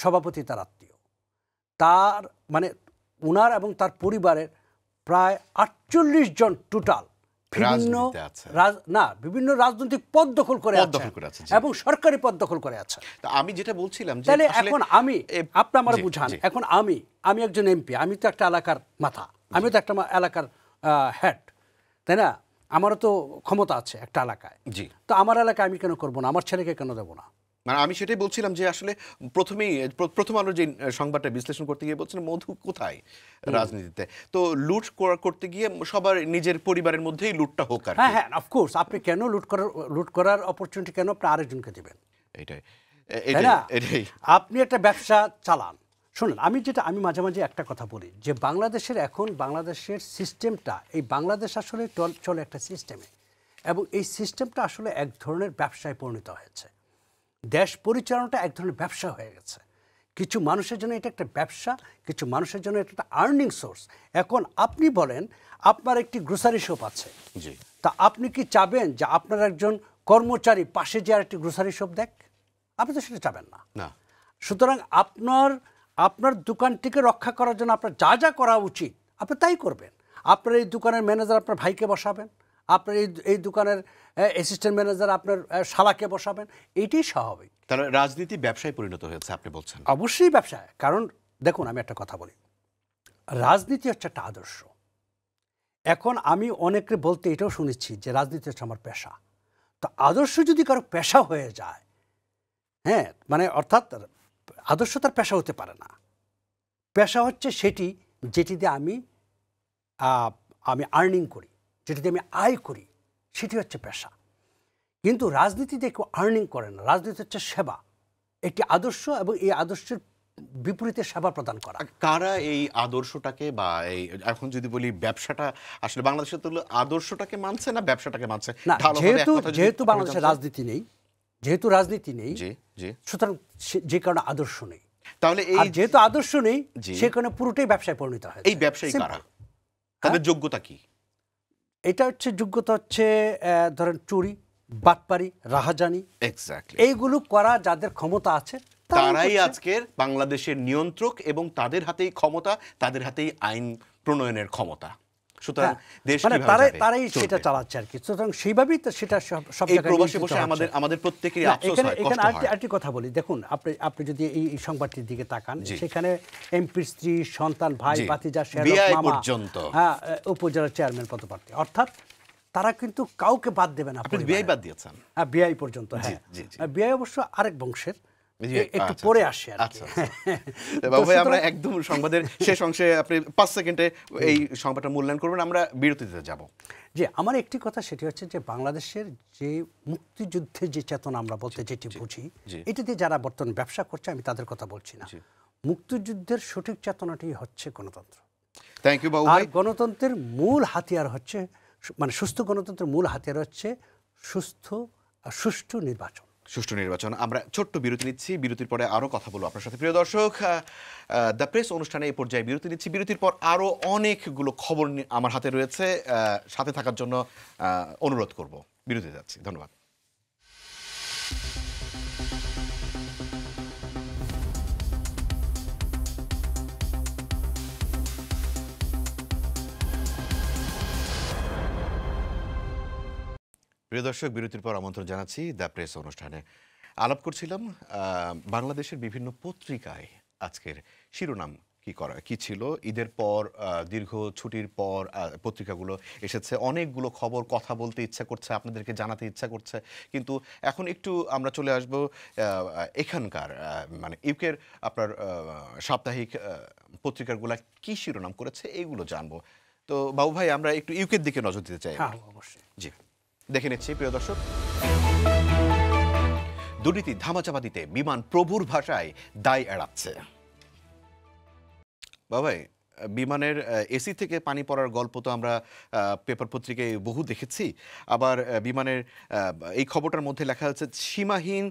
সভাপতি তার আত্মীয় তার মানে ওনার এবং তার পরিবারের প্রায় আটচল্লিশ জন টোটাল বিভিন্ন না বিভিন্ন রাজনৈতিক পদ দখল করে আছে এবং সরকারি পদ দখল করে আছে আমি যেটা বলছিলাম তাহলে এখন আমি আপনি আমার বুঝান এখন আমি আমি একজন এমপি আমি তো একটা এলাকার মাথা আমি তো একটা এলাকার হেড তাই না আমারও তো ক্ষমতা আছে একটা এলাকায় জি তো আমার এলাকায় আমি কেন করবো না আমার ছেলেকে কেন দেবো না মানে আমি সেটাই বলছিলাম যে আসলে প্রথমেই প্রথম আলোর যে সংবাদটা বিশ্লেষণ করতে গিয়ে বলছেন মধু কোথায় রাজনীতিতে তো লুট করতে গিয়ে সবার নিজের পরিবারের মধ্যেই লুটটা হোক আর হ্যাঁ হ্যাঁ অফকোর্স আপনি কেন লুট করার লুট করার অপরচুনিটি কেন আপনি আরেকজনকে দেবেন এটাই এটাই আপনি একটা ব্যবসা চালান শুনুন আমি যেটা আমি মাঝে মাঝে একটা কথা বলি যে বাংলাদেশের এখন বাংলাদেশের সিস্টেমটা এই বাংলাদেশ আসলে চলে একটা সিস্টেমে এবং এই সিস্টেমটা আসলে এক ধরনের ব্যবসায় পরিণত হয়েছে দেশ পরিচালনাটা এক ধরনের ব্যবসা হয়ে গেছে কিছু মানুষের জন্য এটা একটা ব্যবসা কিছু মানুষের জন্য এটা একটা আর্নিং সোর্স এখন আপনি বলেন আপনার একটি গ্রোসারি শপ আছে জি তা আপনি কি চাবেন যে আপনার একজন কর্মচারী পাশে যে আর একটি গ্রোসারি শপ দেখ আপনি তো সেটা চাবেন না না সুতরাং আপনার আপনার দোকানটিকে রক্ষা করার জন্য আপনার যা যা করা উচিত আপনি তাই করবেন আপনার এই দোকানের ম্যানেজার আপনার ভাইকে বসাবেন আপনার এই এই দোকানের অ্যাসিস্ট্যান্ট ম্যানেজার আপনার শালাকে বসাবেন এটাই স্বাভাবিক তাহলে রাজনীতি ব্যবসায় পরিণত হয়েছে আপনি বলছেন অবশ্যই ব্যবসায় কারণ দেখুন আমি একটা কথা বলি রাজনীতি হচ্ছে একটা আদর্শ এখন আমি অনেকে বলতে এটাও শুনেছি যে রাজনীতি হচ্ছে আমার পেশা তো আদর্শ যদি কারো পেশা হয়ে যায় হ্যাঁ মানে অর্থাৎ আদর্শ তার পেশা হতে পারে না পেশা হচ্ছে সেটি যেটি দিয়ে আমি আমি আর্নিং করি যেটি আমি আয় করি সেটি হচ্ছে পেশা কিন্তু রাজনীতিতে কেউ আর্নিং করে না রাজনীতি হচ্ছে সেবা একটি আদর্শ এবং এই আদর্শের বিপরীতে সেবা প্রদান করা কারা এই আদর্শটাকে বা এই এখন যদি বলি ব্যবসাটা আসলে বাংলাদেশের তুলনায় আদর্শটাকে মানছে না ব্যবসাটাকে মানছে যেহেতু যেহেতু বাংলাদেশে রাজনীতি নেই যেহেতু রাজনীতি নেই সুতরাং যে কারণে আদর্শ নেই তাহলে এই যেহেতু আদর্শ নেই সে কারণে পুরোটাই ব্যবসায় পরিণত হয় এই ব্যবসায়ী কারা তাদের হ্যাঁ? যোগ্যতা কি এটা হচ্ছে যোগ্যতা হচ্ছে ধরেন চুরি বাটপারি রাহাজানি এক্স্যাক্টলি এইগুলো করা যাদের ক্ষমতা আছে তারাই আজকের বাংলাদেশের নিয়ন্ত্রক এবং তাদের হাতেই ক্ষমতা তাদের হাতেই আইন প্রণয়নের ক্ষমতা সংবাদটির দিকে তাকান সেখানে এমপি স্ত্রী সন্তান ভাই ভাতিজা শেরা হ্যাঁ, উপজেলা চেয়ারম্যান পদপ্রার্থী অর্থাৎ তারা কিন্তু কাউকে বাদ দেবে না হ্যাঁ, বিআই পর্যন্ত হ্যাঁ বিআই অবশ্য আরেক বংশের একটু আচ্ছা, পরে আসে আচ্ছা বাবু আচ্ছা, আচ্ছা। আমরা একদম সংবাদের শেষ অংশে আপনি পাঁচ সেকেন্ডে এই সংবাদটা মূল্যায়ন করবেন আমরা বিরতিতে যাব যে আমার একটি কথা সেটি হচ্ছে যে বাংলাদেশের যে মুক্তিযুদ্ধের যে চেতনা আমরা বলতে যেটি বুঝি এটি দিয়ে যারা বর্তমান ব্যবসা করছে আমি তাদের কথা বলছি না মুক্তিযুদ্ধের সঠিক চেতনাটি হচ্ছে গণতন্ত্র থ্যাংক ইউ বাবু আর গণতন্ত্রের মূল হাতিয়ার হচ্ছে মানে সুস্থ গণতন্ত্রের মূল হাতিয়ার হচ্ছে সুস্থ আর সুষ্ঠু নির্বাচন সুষ্ঠু নির্বাচন আমরা ছোট্ট বিরতি নিচ্ছি বিরতির পরে আরও কথা বলবো আপনার সাথে প্রিয় দর্শক দ্য প্রেস অনুষ্ঠানে এই পর্যায়ে বিরতি নিচ্ছি বিরতির পর আরও অনেকগুলো খবর আমার হাতে রয়েছে সাথে থাকার জন্য অনুরোধ করব বিরতি যাচ্ছি ধন্যবাদ প্রিয় দর্শক বিরতির পর আমন্ত্রণ জানাচ্ছি দ্য প্রেস অনুষ্ঠানে আলাপ করছিলাম বাংলাদেশের বিভিন্ন পত্রিকায় আজকের শিরোনাম কি করা কি ছিল ঈদের পর দীর্ঘ ছুটির পর পত্রিকাগুলো এসেছে অনেকগুলো খবর কথা বলতে ইচ্ছা করছে আপনাদেরকে জানাতে ইচ্ছা করছে কিন্তু এখন একটু আমরা চলে আসব এখানকার মানে ইউকের আপনার সাপ্তাহিক পত্রিকাগুলো কি শিরোনাম করেছে এইগুলো জানবো তো বাবু ভাই আমরা একটু ইউকের দিকে নজর দিতে চাই হ্যাঁ, অবশ্যই জি দেখে নিচ্ছি প্রিয় দর্শক দুর্নীতি ধামাচাপা দিতে বিমান প্রভুর ভাষায় দায় এড়াচ্ছে বাবাই বিমানের এসি থেকে পানি পড়ার গল্প তো আমরা পেপার পত্রিকায় বহু দেখেছি আবার বিমানের এই খবরটার মধ্যে লেখা হচ্ছে সীমাহীন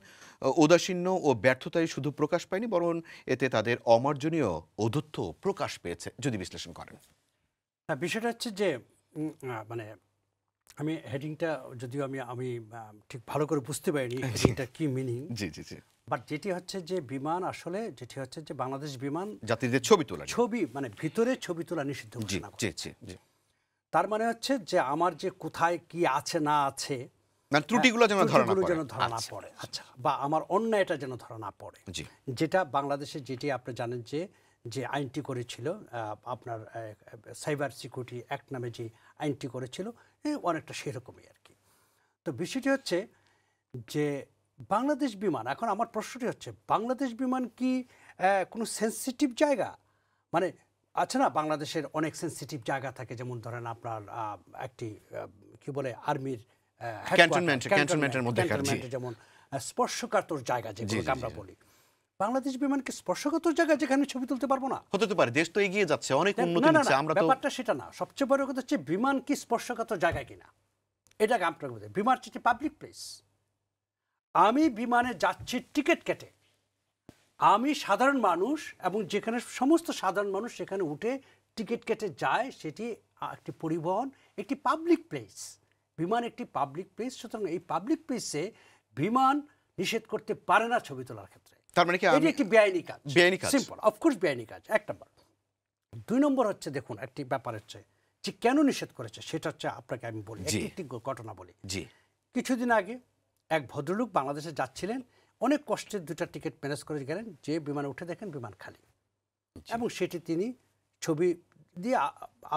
উদাসীন্য ও ব্যর্থতায় শুধু প্রকাশ পায়নি বরং এতে তাদের অমার্জনীয় ঔদ্ধত্য প্রকাশ পেয়েছে যদি বিশ্লেষণ করেন হ্যাঁ, বিষয়টা হচ্ছে যে মানে আমি হেডিংটা যদিও আমি আমি ঠিক ভালো করে বুঝতে পারিনি হেডিংটা কি meaning G G G but যেটি হচ্ছে যে বিমান আসলে যেটি হচ্ছে যে বাংলাদেশ বিমান যাত্রীদের ছবি তোলা ছবি মানে ভিতরে ছবি তোলা নিষিদ্ধ জি জি জি তার মানে হচ্ছে যে আমার যে কোথায় কি আছে না আছে মানে ত্রুটিগুলো যেন হ্যাঁ, ধরা না পড়ে যেন ধরা না আচ্ছা, পড়ে আচ্ছা।, আচ্ছা বা আমার এটা যেন ধরা না পড়ে জি যেটা বাংলাদেশে যেটি আপনি জানেন যে যে আইনটি করেছিল আপনার সাইবার সিকিউরিটি অ্যাক্ট নামে যে আইনটি করেছিল অনেকটা সেরকমই আর কি তো বিষয়টি হচ্ছে যে বাংলাদেশ বিমান এখন আমার প্রশ্নটি হচ্ছে বাংলাদেশ বিমান কি কোনো সেন্সিটিভ জায়গা মানে আছে না বাংলাদেশের অনেক সেন্সিটিভ জায়গা থাকে যেমন ধরেন আপনার একটি কি বলে আর্মির ক্যান্টনমেন্টের মধ্যে যেমন স্পর্শকাতর জায়গা যেগুলোকে আমরা বলি বাংলাদেশ বিমানকে স্পর্শগত জায়গায় যেখানে ছবি তুলতে পারবো না হতে তো পারে দেশ তো এগিয়ে যাচ্ছে অনেক উন্নতি হচ্ছে আমরা তো ব্যাপারটা সেটা না সবচেয়ে বড় কথা হচ্ছে বিমান কি স্পর্শগত জায়গা কিনা এটা আপনাকে বলতে বিমান হচ্ছে পাবলিক প্লেস আমি বিমানে যাচ্ছি টিকিট কেটে আমি সাধারণ মানুষ এবং যেখানে সমস্ত সাধারণ মানুষ সেখানে উঠে টিকিট কেটে যায় সেটি একটি পরিবহন একটি পাবলিক প্লেস বিমান একটি পাবলিক প্লেস সুতরাং এই পাবলিক প্লেসে বিমান নিষেধ করতে পারে না ছবি তোলার ক্ষেত্রে তার মানে কি এটি একটি বেআইনি কাজ বেআইনি কাজ সিম্পল অফকোর্স বেআইনি কাজ এক নম্বর দুই নম্বর হচ্ছে দেখুন একটি ব্যাপার হচ্ছে যে কেন নিষেধ করেছে সেটা হচ্ছে আপনাকে আমি বলি একটি ঘটনা বলি জি কিছুদিন আগে এক ভদ্রলোক বাংলাদেশে যাচ্ছিলেন অনেক কষ্টের দুটা টিকিট ম্যানেজ করে গেলেন যে বিমানে উঠে দেখেন বিমান খালি এবং সেটি তিনি ছবি দিয়ে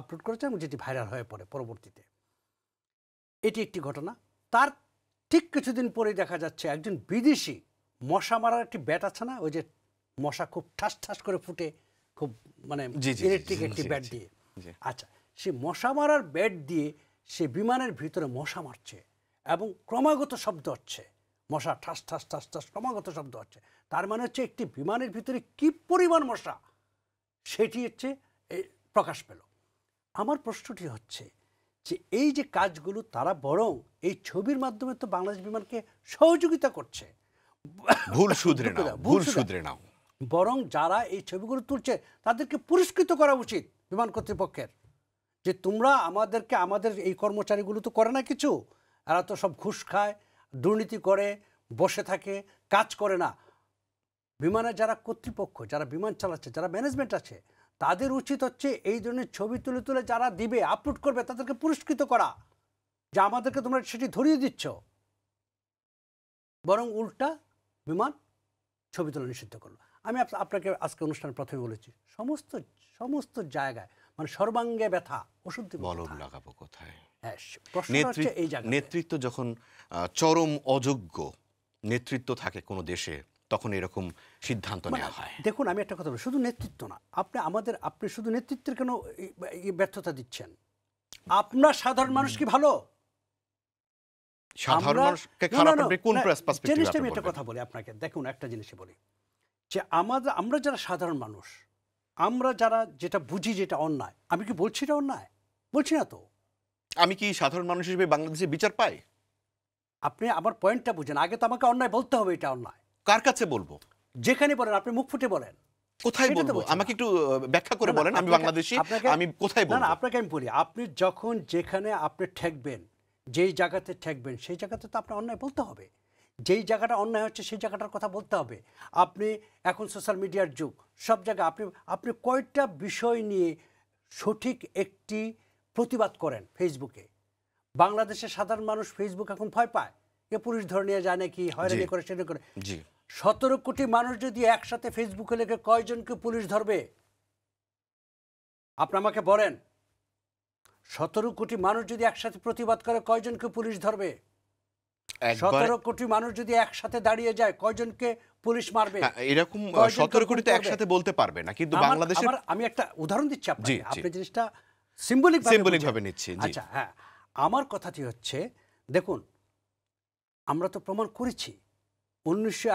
আপলোড করেছেন এবং যেটি ভাইরাল হয়ে পড়ে পরবর্তীতে এটি একটি ঘটনা তার ঠিক কিছুদিন পরে দেখা যাচ্ছে একজন বিদেশি মশা মারার একটি ব্যাট আছে না ওই যে মশা খুব ঠাস ঠাস করে ফুটে খুব মানে ইলেকট্রিক একটি ব্যাট দিয়ে আচ্ছা সে মশা মারার ব্যাট দিয়ে সে বিমানের ভিতরে মশা মারছে এবং ক্রমাগত শব্দ হচ্ছে মশা ঠাস ঠাস ঠাস ঠাস ক্রমাগত শব্দ হচ্ছে তার মানে হচ্ছে একটি বিমানের ভিতরে কি পরিমাণ মশা সেটি হচ্ছে প্রকাশ পেল আমার প্রশ্নটি হচ্ছে যে এই যে কাজগুলো তারা বরং এই ছবির মাধ্যমে তো বাংলাদেশ বিমানকে সহযোগিতা করছে ভুল শুধরে নাও ভুল শুধরে নাও বরং যারা এই ছবিগুলো তুলছে তাদেরকে পুরস্কৃত করা উচিত বিমান কর্তৃপক্ষের যে তোমরা আমাদেরকে আমাদের এই কর্মচারীগুলো তো করে না কিছু এরা তো সব ঘুষ খায় দুর্নীতি করে বসে থাকে কাজ করে না বিমানে যারা কর্তৃপক্ষ যারা বিমান চালাচ্ছে যারা ম্যানেজমেন্ট আছে তাদের উচিত হচ্ছে এই ধরনের ছবি তুলে তুলে যারা দিবে আপলোড করবে তাদেরকে পুরস্কৃত করা যে আমাদেরকে তোমরা সেটি ধরিয়ে দিচ্ছ বরং উল্টা বিমান ছবি তোলা নিষিদ্ধ করলো আমি আপনাকে আজকে অনুষ্ঠান প্রথমে বলেছি সমস্ত সমস্ত জায়গায় মানে সর্বাঙ্গে ব্যথা ওষুধ লাগাবো কোথায় হ্যাঁ, নেতৃত্ব যখন চরম অযোগ্য নেতৃত্ব থাকে কোনো দেশে তখন এরকম সিদ্ধান্ত মানে নেওয়া হয় দেখুন আমি একটা কথা বলি শুধু নেতৃত্ব না আপনি আমাদের আপনি শুধু নেতৃত্বের কেন ব্যর্থতা দিচ্ছেন আপনার সাধারণ মানুষ কি ভালো আমরা যারা সাধারণ মানুষ আমরা যারা যেটা বুঝি যেটা অন্যায় আমি কি বলছি অন্যায় বলছি না তো আমি কি সাধারণ মানুষ হিসেবে বাংলাদেশে বিচার পাই আপনি আমার পয়েন্টটা বুঝেন আগে তো আমাকে অন্যায় বলতে হবে এটা অন্যায় কার কাছে বলবো যেখানে বলেন আপনি মুখ ফুটে বলেন কোথায় বলবো আমাকে একটু ব্যাখ্যা করে বলেন আমি বাংলাদেশি আমি কোথায় বলবো না আপনাকে আমি বলি আপনি যখন যেখানে আপনি ঠেকবেন যেই জায়গাতে ঠেকবেন সেই জায়গাতে তো আপনার অন্যায় বলতে হবে যেই জায়গাটা অন্যায় হচ্ছে সেই জায়গাটার কথা বলতে হবে আপনি এখন সোশ্যাল মিডিয়ার যুগ সব জায়গায় আপনি আপনি কয়টা বিষয় নিয়ে সঠিক একটি প্রতিবাদ করেন ফেসবুকে বাংলাদেশের সাধারণ মানুষ ফেসবুক এখন ভয় পায় এ পুলিশ ধরে নিয়ে যায় নাকি হয়রানি করে সেটা করে সতেরো কোটি মানুষ যদি একসাথে ফেসবুকে লেখে কয়জনকে পুলিশ ধরবে আপনি আমাকে বলেন সতেরো কোটি মানুষ যদি একসাথে প্রতিবাদ করে কয়জনকে পুলিশ ধরবে সতেরো কোটি মানুষ যদি একসাথে দাঁড়িয়ে যায় কয়জনকে পুলিশ মারবে হ্যাঁ, এরকম সতেরো কোটি তো একসাথে বলতে পারবে না কিন্তু বাংলাদেশে আমি একটা উদাহরণ দিচ্ছি আপনি আপনি জিনিসটা সিম্বলিক সিম্বলিক ভাবে নিচ্ছি আচ্ছা হ্যাঁ আমার কথাটি হচ্ছে দেখুন আমরা তো প্রমাণ করেছি উনিশশো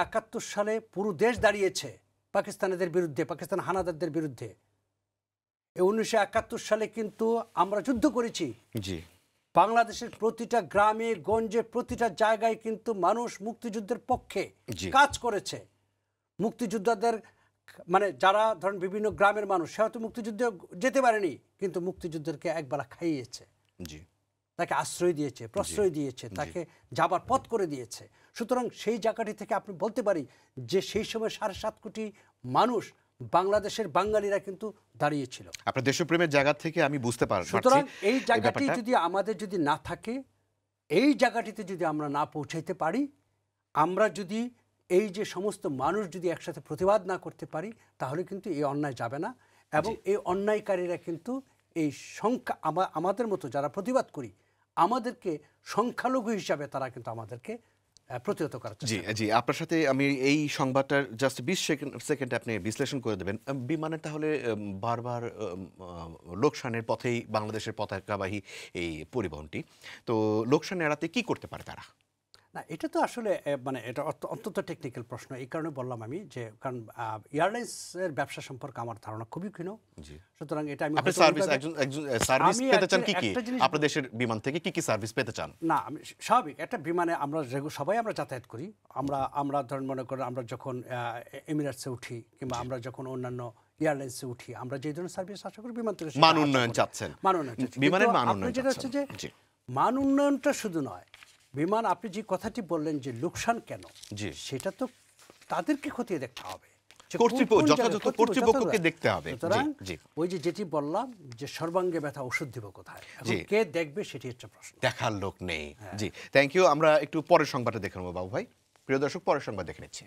সালে পুরো দেশ দাঁড়িয়েছে পাকিস্তানিদের বিরুদ্ধে পাকিস্তান হানাদারদের বিরুদ্ধে উনিশশো একাত্তর সালে কিন্তু আমরা যুদ্ধ করেছি জি বাংলাদেশের প্রতিটা গ্রামে গঞ্জে প্রতিটা জায়গায় কিন্তু মানুষ মুক্তিযুদ্ধের পক্ষে কাজ করেছে মুক্তিযোদ্ধাদের মানে যারা ধরেন বিভিন্ন গ্রামের মানুষ সে হয়তো মুক্তিযুদ্ধে যেতে পারেনি কিন্তু মুক্তিযুদ্ধকে একবেলা খাইয়েছে জি তাকে আশ্রয় দিয়েছে প্রশ্রয় দিয়েছে তাকে যাবার পথ করে দিয়েছে সুতরাং সেই জায়গাটি থেকে আপনি বলতে পারি যে সেই সময় সাড়ে সাত কোটি মানুষ বাংলাদেশের বাঙালিরা কিন্তু দাঁড়িয়েছিল আপনার দেশপ্রেমের জায়গা থেকে আমি বুঝতে পারছি সুতরাং এই জায়গাটি যদি আমাদের যদি না থাকে এই জায়গাটিতে যদি আমরা না পৌঁছাইতে পারি আমরা যদি এই যে সমস্ত মানুষ যদি একসাথে প্রতিবাদ না করতে পারি তাহলে কিন্তু এই অন্যায় যাবে না এবং এই অন্যায়কারীরা কিন্তু এই সংখ্যা আমাদের মতো যারা প্রতিবাদ করি আমাদেরকে সংখ্যালঘু হিসাবে তারা কিন্তু আমাদেরকে প্রতিহত করার জি জি আপনার সাথে আমি এই সংবাদটার জাস্ট বিশ সেকেন্ড সেকেন্ড আপনি বিশ্লেষণ করে দেবেন বিমানে তাহলে বারবার লোকসানের পথেই বাংলাদেশের পতাকাবাহী এই পরিবহনটি তো লোকসান এড়াতে কি করতে পারে তারা না এটা তো আসলে মানে এটা অত্যন্ত টেকনিক্যাল প্রশ্ন এই কারণে বললাম আমি যে কারণ এয়ারলাইন্সের ব্যবসা সম্পর্কে আমার ধারণা খুবই ক্ষীণ সুতরাং এটা আমি সার্ভিস একজন একজন সার্ভিস পেতে চান কি কি আপনাদের দেশের বিমান থেকে কি কি সার্ভিস পেতে চান না আমি স্বাভাবিক একটা বিমানে আমরা সবাই আমরা যাতায়াত করি আমরা আমরা ধরুন মনে করেন আমরা যখন এমিরেটসে উঠি কিংবা আমরা যখন অন্যান্য এয়ারলাইন্সে উঠি আমরা যে ধরনের সার্ভিস আশা করি বিমান থেকে মান উন্নয়ন চাচ্ছেন মান উন্নয়ন বিমানের মান উন্নয়ন যেটা হচ্ছে যে মান উন্নয়নটা শুধু নয় বিমান আপনি যে কথাটি বললেন যে লোকসান কেন সেটা তো তাদেরকে খতিয়ে দেখতে হবে হ্যাঁ। দেখে নেবো বাবু ভাই প্রিয় দর্শক পরের দেখে নিচ্ছি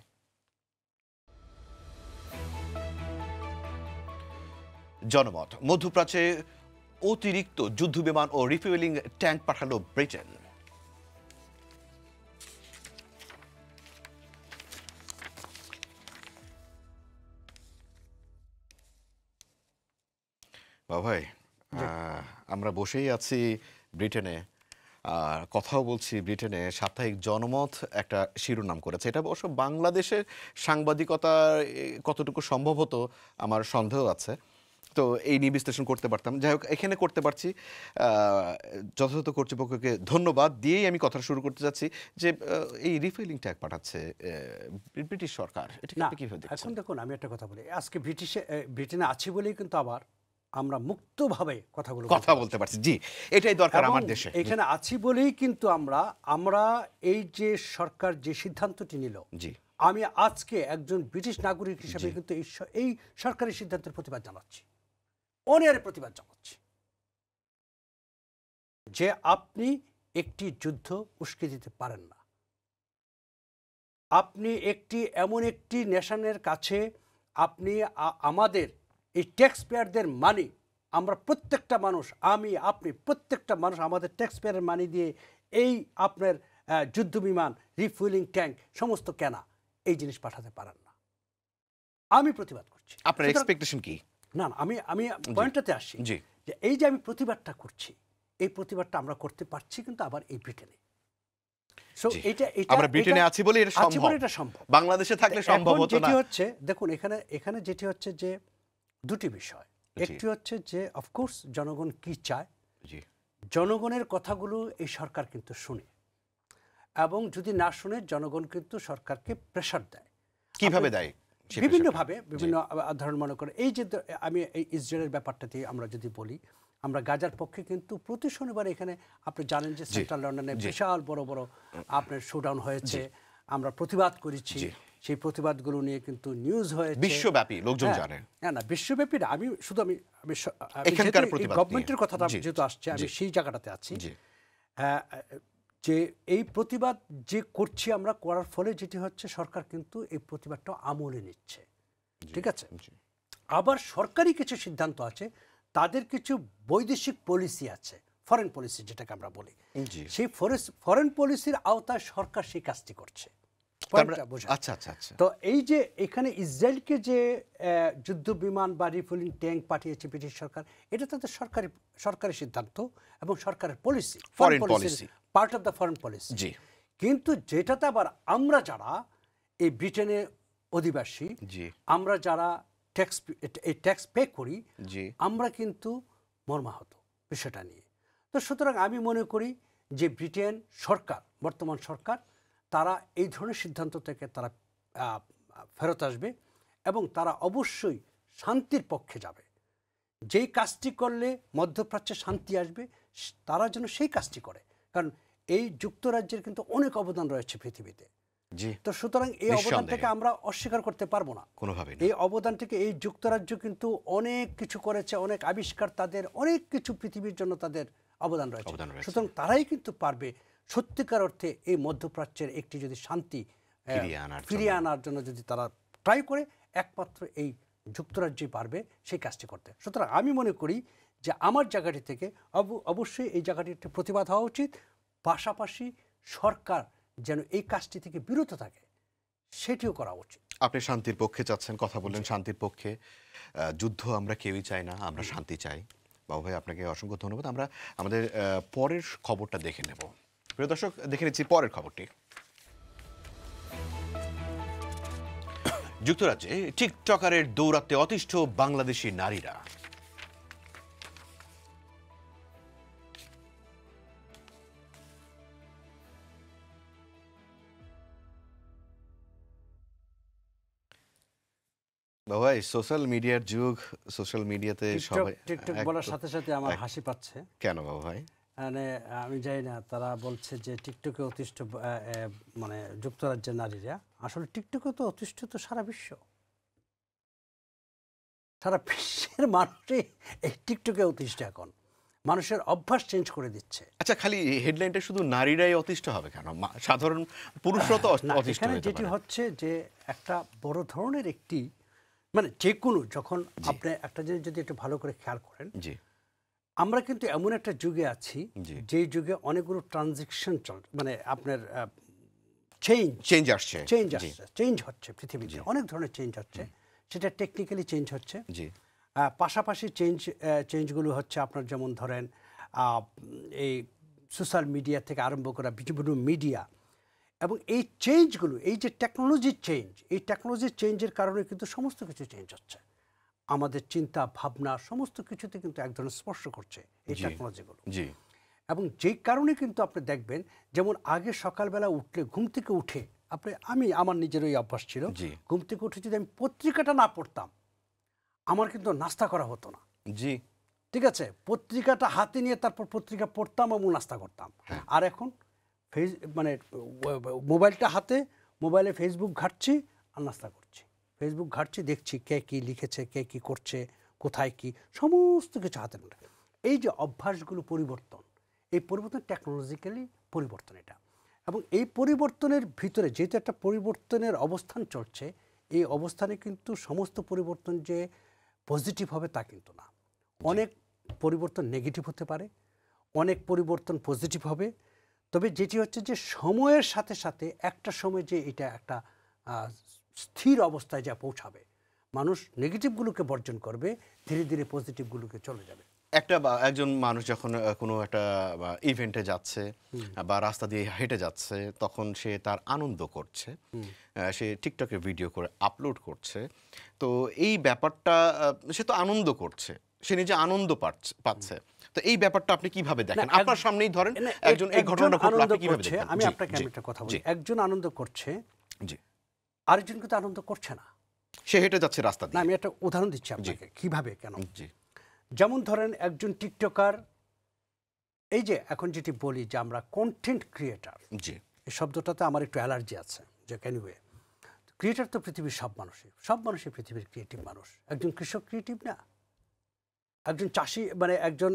জনমত মধ্যপ্রাচ্যে অতিরিক্ত বিমান ও রিফুয়েলিং ট্যাঙ্ক পাঠালো ব্রিটেন বাবা ভাই আমরা বসেই আছি ব্রিটেনে আর কথাও বলছি ব্রিটেনে সাপ্তাহিক জনমত একটা শিরোনাম করেছে এটা অবশ্য বাংলাদেশের সাংবাদিকতা কতটুকু সম্ভব হতো আমার সন্দেহ আছে তো এই নিয়ে বিশ্লেষণ করতে পারতাম যাই হোক এখানে করতে পারছি যথাযথ কর্তৃপক্ষকে ধন্যবাদ দিয়েই আমি কথা শুরু করতে যাচ্ছি যে এই রিফাইলিং ট্যাগ পাঠাচ্ছে ব্রিটিশ সরকার এটা দেখুন আমি একটা কথা বলি আজকে ব্রিটিশে ব্রিটেনে আছি বলেই কিন্তু আবার আমরা মুক্তভাবে কথাগুলো কথা বলতে পারছি জি এটাই দরকার আমার দেশে এখানে আছি বলেই কিন্তু আমরা আমরা এই যে সরকার যে সিদ্ধান্তটি নিল জি আমি আজকে একজন ব্রিটিশ নাগরিক হিসেবে কিন্তু এই সরকারের সিদ্ধান্তের প্রতিবাদ জানাচ্ছি অনিয়ারে প্রতিবাদ জানাচ্ছি যে আপনি একটি যুদ্ধ উস্কে দিতে পারেন না আপনি একটি এমন একটি নেশানের কাছে আপনি আমাদের এই ট্যাক্স পেয়ারদের মানি আমরা প্রত্যেকটা মানুষ আমি আপনি প্রত্যেকটা মানুষ আমাদের ট্যাক্স পেয়ারের মানি দিয়ে এই আপনার যুদ্ধ বিমান রিফুয়েলিং ট্যাঙ্ক সমস্ত কেনা এই জিনিস পাঠাতে পারেন না আমি প্রতিবাদ করছি আপনার এক্সপেকটেশন কি না না আমি আমি পয়েন্টটাতে আসছি যে এই যে আমি প্রতিবাদটা করছি এই প্রতিবাদটা আমরা করতে পারছি কিন্তু আবার এই ব্রিটেনে বাংলাদেশে থাকলে সম্ভব হতো হচ্ছে দেখুন এখানে এখানে যেটি হচ্ছে যে দুটি বিষয় একটি হচ্ছে যে অফকোর্স জনগণ কি চায় জনগণের কথাগুলো এই সরকার কিন্তু শুনে এবং যদি না শুনে জনগণ কিন্তু সরকারকে প্রেশার দেয় কিভাবে দেয় বিভিন্নভাবে বিভিন্ন ধরন মনে করে এই যে আমি এই ইসরায়েলের ব্যাপারটাতে আমরা যদি বলি আমরা গাজার পক্ষে কিন্তু প্রতি শনিবার এখানে আপনি জানেন যে সেন্ট্রাল লন্ডনে বিশাল বড় বড় আপনার শোডাউন হয়েছে আমরা প্রতিবাদ করেছি সেই প্রতিবাদগুলো নিয়ে কিন্তু নিউজ হয়ে বিশ্বব্যাপী হ্যাঁ, লোকজন জানে না না বিশ্বব্যাপী আমি শুধু আমি আমি গভর্নমেন্টের কথাটা যেহেতু আসছে আমি সেই জায়গাটাতে আছি যে এই প্রতিবাদ যে করছি আমরা করার ফলে যেটি হচ্ছে সরকার কিন্তু এই প্রতিবাদটা আমলে নিচ্ছে ঠিক আছে আবার সরকারি কিছু সিদ্ধান্ত আছে তাদের কিছু বৈদেশিক পলিসি আছে ফরেন পলিসি যেটাকে আমরা বলি সেই ফরেন পলিসির আওতায় সরকার সেই কাজটি করছে মানে আচ্ছা আচ্ছা আচ্ছা তো এই যে এখানে ইসরায়েলকে যে যুদ্ধ বিমান বা রিফুলিং ট্যাঙ্ক পাঠিয়েছে ব্রিটিশ সরকার এটা তাদের সরকারি সরকারের সিদ্ধান্ত এবং সরকারের policy foreign policy part of the foreign policy জি কিন্তু যেটাতে আবার আমরা যারা এই ব্রিটেনে অধিবাসী আমরা যারা ট্যাক্স এই ট্যাক্স পে করি আমরা কিন্তু মর্মাহত বিষয়টা নিয়ে তো সুতরাং আমি মনে করি যে ব্রিটেন সরকার বর্তমান সরকার তারা এই ধরনের সিদ্ধান্ত থেকে তারা ফেরত আসবে এবং তারা অবশ্যই শান্তির পক্ষে যাবে যেই কাজটি করলে মধ্যপ্রাচ্যে শান্তি আসবে তারা যেন সেই কাজটি করে কারণ এই যুক্তরাজ্যের কিন্তু অনেক অবদান রয়েছে পৃথিবীতে তো সুতরাং এই অবদানটাকে আমরা অস্বীকার করতে পারবো না কোনোভাবে এই অবদান থেকে এই যুক্তরাজ্য কিন্তু অনেক কিছু করেছে অনেক আবিষ্কার তাদের অনেক কিছু পৃথিবীর জন্য তাদের অবদান রয়েছে সুতরাং তারাই কিন্তু পারবে সত্যিকার অর্থে এই মধ্যপ্রাচ্যের একটি যদি শান্তি ফিরিয়ে আনার জন্য যদি তারা ট্রাই করে একমাত্র এই যুক্তরাজ্যে পারবে সেই কাজটি করতে সুতরাং আমি মনে করি যে আমার জায়গাটি থেকে অবশ্যই এই জায়গাটির একটি প্রতিবাদ হওয়া উচিত পাশাপাশি সরকার যেন এই কাজটি থেকে বিরত থাকে সেটিও করা উচিত আপনি শান্তির পক্ষে চাচ্ছেন কথা বললেন শান্তির পক্ষে যুদ্ধ আমরা কেউই চাই না আমরা শান্তি চাই বাবু ভাই আপনাকে অসংখ্য ধন্যবাদ আমরা আমাদের পরের খবরটা দেখে নেব প্রিয় দর্শক দেখে নিচ্ছি পরের খবরটি যুক্তরাজ্যে টিকটকারের দৌরাত্মে অতিষ্ঠ বাংলাদেশি নারীরা ভাই সোশ্যাল মিডিয়ার যুগ সোশ্যাল মিডিয়াতে সবাই টিকটক বলার সাথে সাথে আমার হাসি পাচ্ছে কেন বাবা ভাই মানে আমি যাই না তারা বলছে যে টিকটকে অতিষ্ঠ মানে যুক্তরাজ্যের নারীরা আসলে টিকটকে তো অতিষ্ঠ তো সারা বিশ্ব সারা বিশ্বের মানুষই এই টিকটকে অতিষ্ঠ এখন মানুষের অভ্যাস চেঞ্জ করে দিচ্ছে আচ্ছা খালি হেডলাইনটা শুধু নারীরাই অতিষ্ঠ হবে কেন সাধারণ পুরুষরা তো অতিষ্ঠ যেটি হচ্ছে যে একটা বড় ধরনের একটি মানে যে কোনো যখন আপনি একটা জিনিস যদি একটু ভালো করে খেয়াল করেন জি আমরা কিন্তু এমন একটা যুগে আছি যে যুগে অনেকগুলো ট্রানজেকশন চল মানে আপনার চেঞ্জ চেঞ্জ আসছে চেঞ্জ আসছে চেঞ্জ হচ্ছে পৃথিবীতে অনেক ধরনের চেঞ্জ হচ্ছে সেটা টেকনিক্যালি চেঞ্জ হচ্ছে পাশাপাশি চেঞ্জ চেঞ্জগুলো হচ্ছে আপনার যেমন ধরেন এই সোশ্যাল মিডিয়া থেকে আরম্ভ করা বিভিন্ন মিডিয়া এবং এই চেঞ্জগুলো এই যে টেকনোলজির চেঞ্জ এই টেকনোলজির চেঞ্জের কারণে কিন্তু সমস্ত কিছু চেঞ্জ হচ্ছে আমাদের চিন্তা ভাবনা সমস্ত কিছুতে কিন্তু এক ধরনের স্পর্শ করছে এই টেকনোলজিগুলো জি এবং যেই কারণে কিন্তু আপনি দেখবেন যেমন আগে সকালবেলা উঠলে ঘুম থেকে উঠে আপনি আমি আমার নিজের ওই অভ্যাস ছিল ঘুম থেকে উঠে যদি আমি পত্রিকাটা না পড়তাম আমার কিন্তু নাস্তা করা হতো না জি ঠিক আছে পত্রিকাটা হাতে নিয়ে তারপর পত্রিকা পড়তাম এবং নাস্তা করতাম হ্যাঁ। আর এখন ফেস মানে মোবাইলটা হাতে মোবাইলে ফেসবুক ঘাটছি আর নাস্তা করছি ফেসবুক ঘাটছি দেখছি কে কী লিখেছে কে কী করছে কোথায় কি সমস্ত কিছু হাতে নোটে এই যে অভ্যাসগুলো পরিবর্তন এই পরিবর্তন টেকনোলজিক্যালি পরিবর্তন এটা এবং এই পরিবর্তনের ভিতরে যেহেতু একটা পরিবর্তনের অবস্থান চলছে এই অবস্থানে কিন্তু সমস্ত পরিবর্তন যে পজিটিভ হবে তা কিন্তু না অনেক পরিবর্তন নেগেটিভ হতে পারে অনেক পরিবর্তন পজিটিভ হবে তবে যেটি হচ্ছে যে সময়ের সাথে সাথে একটা সময় যে এটা একটা স্থির অবস্থায় যা পৌঁছাবে মানুষ নেগেটিভগুলোকে বর্জন করবে ধীরে ধীরে পজিটিভগুলোকে চলে যাবে একটা বা একজন মানুষ যখন কোনো একটা ইভেন্টে যাচ্ছে বা রাস্তা দিয়ে হেঁটে যাচ্ছে তখন সে তার আনন্দ করছে সে টিকটকে ভিডিও করে আপলোড করছে তো এই ব্যাপারটা সে তো আনন্দ করছে সে নিজে আনন্দ পাচ্ছে পাচ্ছে তো এই ব্যাপারটা আপনি কিভাবে দেখেন আপনার সামনেই ধরেন একজন এই ঘটনাটা ঘটলো আপনি কিভাবে দেখেন আমি আপনাকে একটা কথা বলি একজন আনন্দ করছে জি আরেকজন কিন্তু আনন্দ করছে না সে হেঁটে যাচ্ছে রাস্তা না আমি একটা উদাহরণ দিচ্ছি আপনাকে কিভাবে কেন যেমন ধরেন একজন টিকটকার এই যে এখন যেটি বলি যে আমরা কন্টেন্ট ক্রিয়েটার জি এই শব্দটাতে আমার একটু অ্যালার্জি আছে যে ক্যানিওয়ে ক্রিয়েটার তো পৃথিবীর সব মানুষই সব মানুষই পৃথিবীর ক্রিয়েটিভ মানুষ একজন কৃষক ক্রিয়েটিভ না একজন চাষি মানে একজন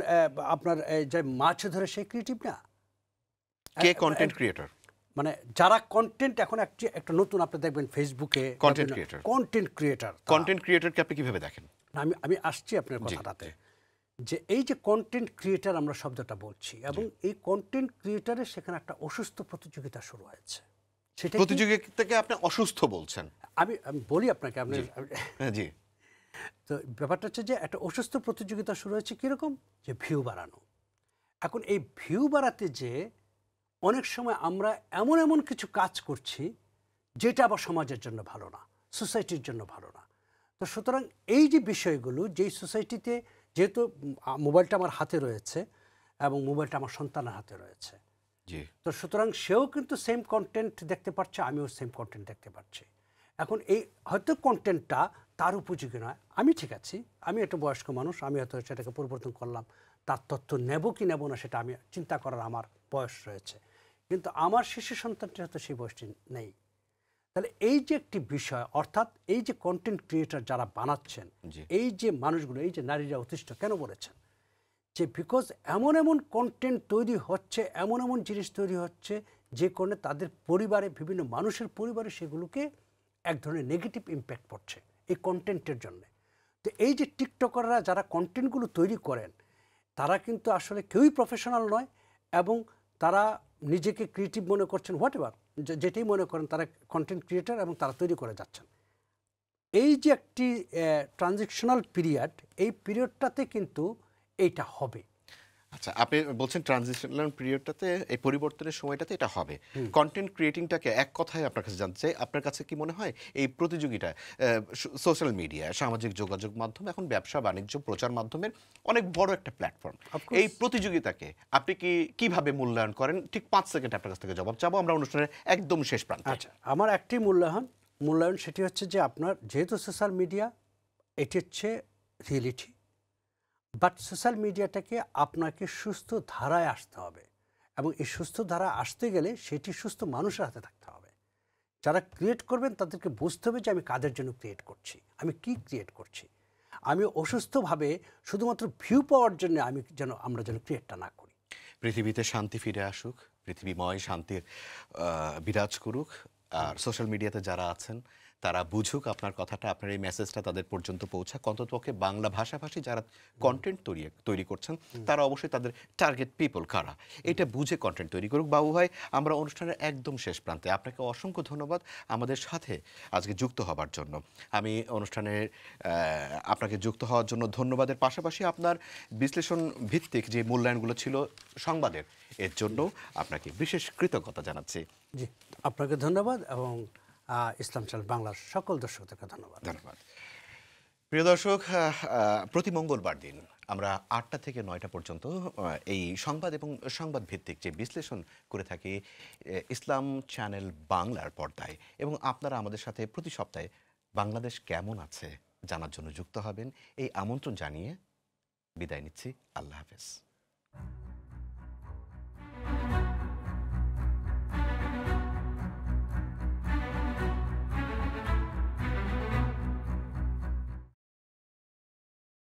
আপনার যে মাছ ধরে সে ক্রিয়েটিভ না কে কন্টেন্ট ক্রিয়েটর মানে যারা কন্টেন্ট এখন একটা নতুন আপনি দেখবেন ফেসবুকে content creator content creator content ক্রিয়েটরকে আপনি কিভাবে দেখেন আমি আমি আসছি আপনার কথাটাতে যে এই যে কন্টেন্ট ক্রিয়েটার আমরা শব্দটা বলছি এবং এই কন্টেন্ট ক্রিয়েটারের সেখানে একটা অসুস্থ প্রতিযোগিতা শুরু হয়েছে সেটা প্রতিযোগিতাকে আপনি অসুস্থ বলছেন আমি আমি বলি আপনাকে আপনি হ্যাঁ, জি তো ব্যাপারটা হচ্ছে যে একটা অসুস্থ প্রতিযোগিতা শুরু হয়েছে কীরকম যে ভিউ বাড়ানো এখন এই ভিউ বাড়াতে যে অনেক সময় আমরা এমন এমন কিছু কাজ করছি যেটা আবার সমাজের জন্য ভালো না সোসাইটির জন্য ভালো না তো সুতরাং এই যে বিষয়গুলো যেই সোসাইটিতে যেহেতু মোবাইলটা আমার হাতে রয়েছে এবং মোবাইলটা আমার সন্তানের হাতে রয়েছে জি তো সুতরাং সেও কিন্তু সেম কন্টেন্ট দেখতে পাচ্ছে আমিও সেম কন্টেন্ট দেখতে পাচ্ছি এখন এই হয়তো কন্টেন্টটা তার উপযোগী নয় আমি ঠিক আছি আমি একটা বয়স্ক মানুষ আমি হয়তো সেটাকে পরিবর্তন করলাম তার তথ্য নেব কি নেব না সেটা আমি চিন্তা করার আমার বয়স রয়েছে কিন্তু আমার শিশু সন্তানটি হয়তো সেই বয়সটি নেই তাহলে এই যে একটি বিষয় অর্থাৎ এই যে কন্টেন্ট ক্রিয়েটার যারা বানাচ্ছেন এই যে মানুষগুলো এই যে নারীরা অতিষ্ঠ কেন বলেছেন যে বিকজ এমন এমন কন্টেন্ট তৈরি হচ্ছে এমন এমন জিনিস তৈরি হচ্ছে যে কারণে তাদের পরিবারে বিভিন্ন মানুষের পরিবারে সেগুলোকে এক ধরনের নেগেটিভ ইম্প্যাক্ট পড়ছে এই কন্টেন্টের জন্যে তো এই যে টিকটকাররা যারা কন্টেন্টগুলো তৈরি করেন তারা কিন্তু আসলে কেউই প্রফেশনাল নয় এবং তারা নিজেকে ক্রিয়েটিভ মনে করছেন হোয়াট এভার যেটাই মনে করেন তারা কন্টেন্ট ক্রিয়েটার এবং তারা তৈরি করে যাচ্ছেন এই যে একটি ট্রানজেকশনাল পিরিয়ড এই পিরিয়ডটাতে কিন্তু এইটা হবে আচ্ছা আপনি বলছেন ট্রানজিশনাল পিরিয়ডটাতে এই পরিবর্তনের সময়টাতে এটা হবে কন্টেন্ট ক্রিয়েটিংটাকে এক কথায় আপনার কাছে জানতে চাই আপনার কাছে কি মনে হয় এই প্রতিযোগিতা সোশ্যাল মিডিয়া সামাজিক যোগাযোগ মাধ্যম এখন ব্যবসা বাণিজ্য প্রচার মাধ্যমের অনেক বড় একটা প্ল্যাটফর্ম এই প্রতিযোগিতাকে আপনি কি কিভাবে মূল্যায়ন করেন ঠিক পাঁচ সেকেন্ড আপনার কাছ থেকে জবাব চাবো আমরা অনুষ্ঠানের একদম শেষ প্রান্ত আচ্ছা আমার একটি মূল্যায়ন মূল্যায়ন সেটি হচ্ছে যে আপনার যেহেতু সোশ্যাল মিডিয়া এটি হচ্ছে রিয়েলিটি বাট সোশ্যাল মিডিয়াটাকে আপনাকে সুস্থ ধারায় আসতে হবে এবং এই সুস্থ ধারা আসতে গেলে সেটি সুস্থ মানুষের হাতে থাকতে হবে যারা ক্রিয়েট করবেন তাদেরকে বুঝতে হবে যে আমি কাদের জন্য ক্রিয়েট করছি আমি কি ক্রিয়েট করছি আমি অসুস্থভাবে শুধুমাত্র ভিউ পাওয়ার জন্য আমি যেন আমরা যেন ক্রিয়েটটা না করি পৃথিবীতে শান্তি ফিরে আসুক পৃথিবীময় শান্তির বিরাজ করুক আর সোশ্যাল মিডিয়াতে যারা আছেন তারা বুঝুক আপনার কথাটা আপনার এই মেসেজটা তাদের পর্যন্ত পৌঁছাক অন্ততপক্ষে বাংলা ভাষাভাষী যারা কন্টেন্ট তৈরি তৈরি করছেন তারা অবশ্যই তাদের টার্গেট পিপল কারা এটা বুঝে কন্টেন্ট তৈরি করুক বাবু ভাই আমরা অনুষ্ঠানের একদম শেষ প্রান্তে আপনাকে অসংখ্য ধন্যবাদ আমাদের সাথে আজকে যুক্ত হবার জন্য আমি অনুষ্ঠানের আপনাকে যুক্ত হওয়ার জন্য ধন্যবাদের পাশাপাশি আপনার বিশ্লেষণ ভিত্তিক যে মূল্যায়নগুলো ছিল সংবাদের এর জন্য আপনাকে বিশেষ কৃতজ্ঞতা জানাচ্ছি জি আপনাকে ধন্যবাদ এবং ইসলাম চ্যানেল বাংলার সকল দর্শকদেরকে ধন্যবাদ ধন্যবাদ প্রিয় দর্শক প্রতি মঙ্গলবার দিন আমরা আটটা থেকে নয়টা পর্যন্ত এই সংবাদ এবং সংবাদ ভিত্তিক যে বিশ্লেষণ করে থাকি ইসলাম চ্যানেল বাংলার পর্দায় এবং আপনারা আমাদের সাথে প্রতি সপ্তাহে বাংলাদেশ কেমন আছে জানার জন্য যুক্ত হবেন এই আমন্ত্রণ জানিয়ে বিদায় নিচ্ছি আল্লাহ হাফেজ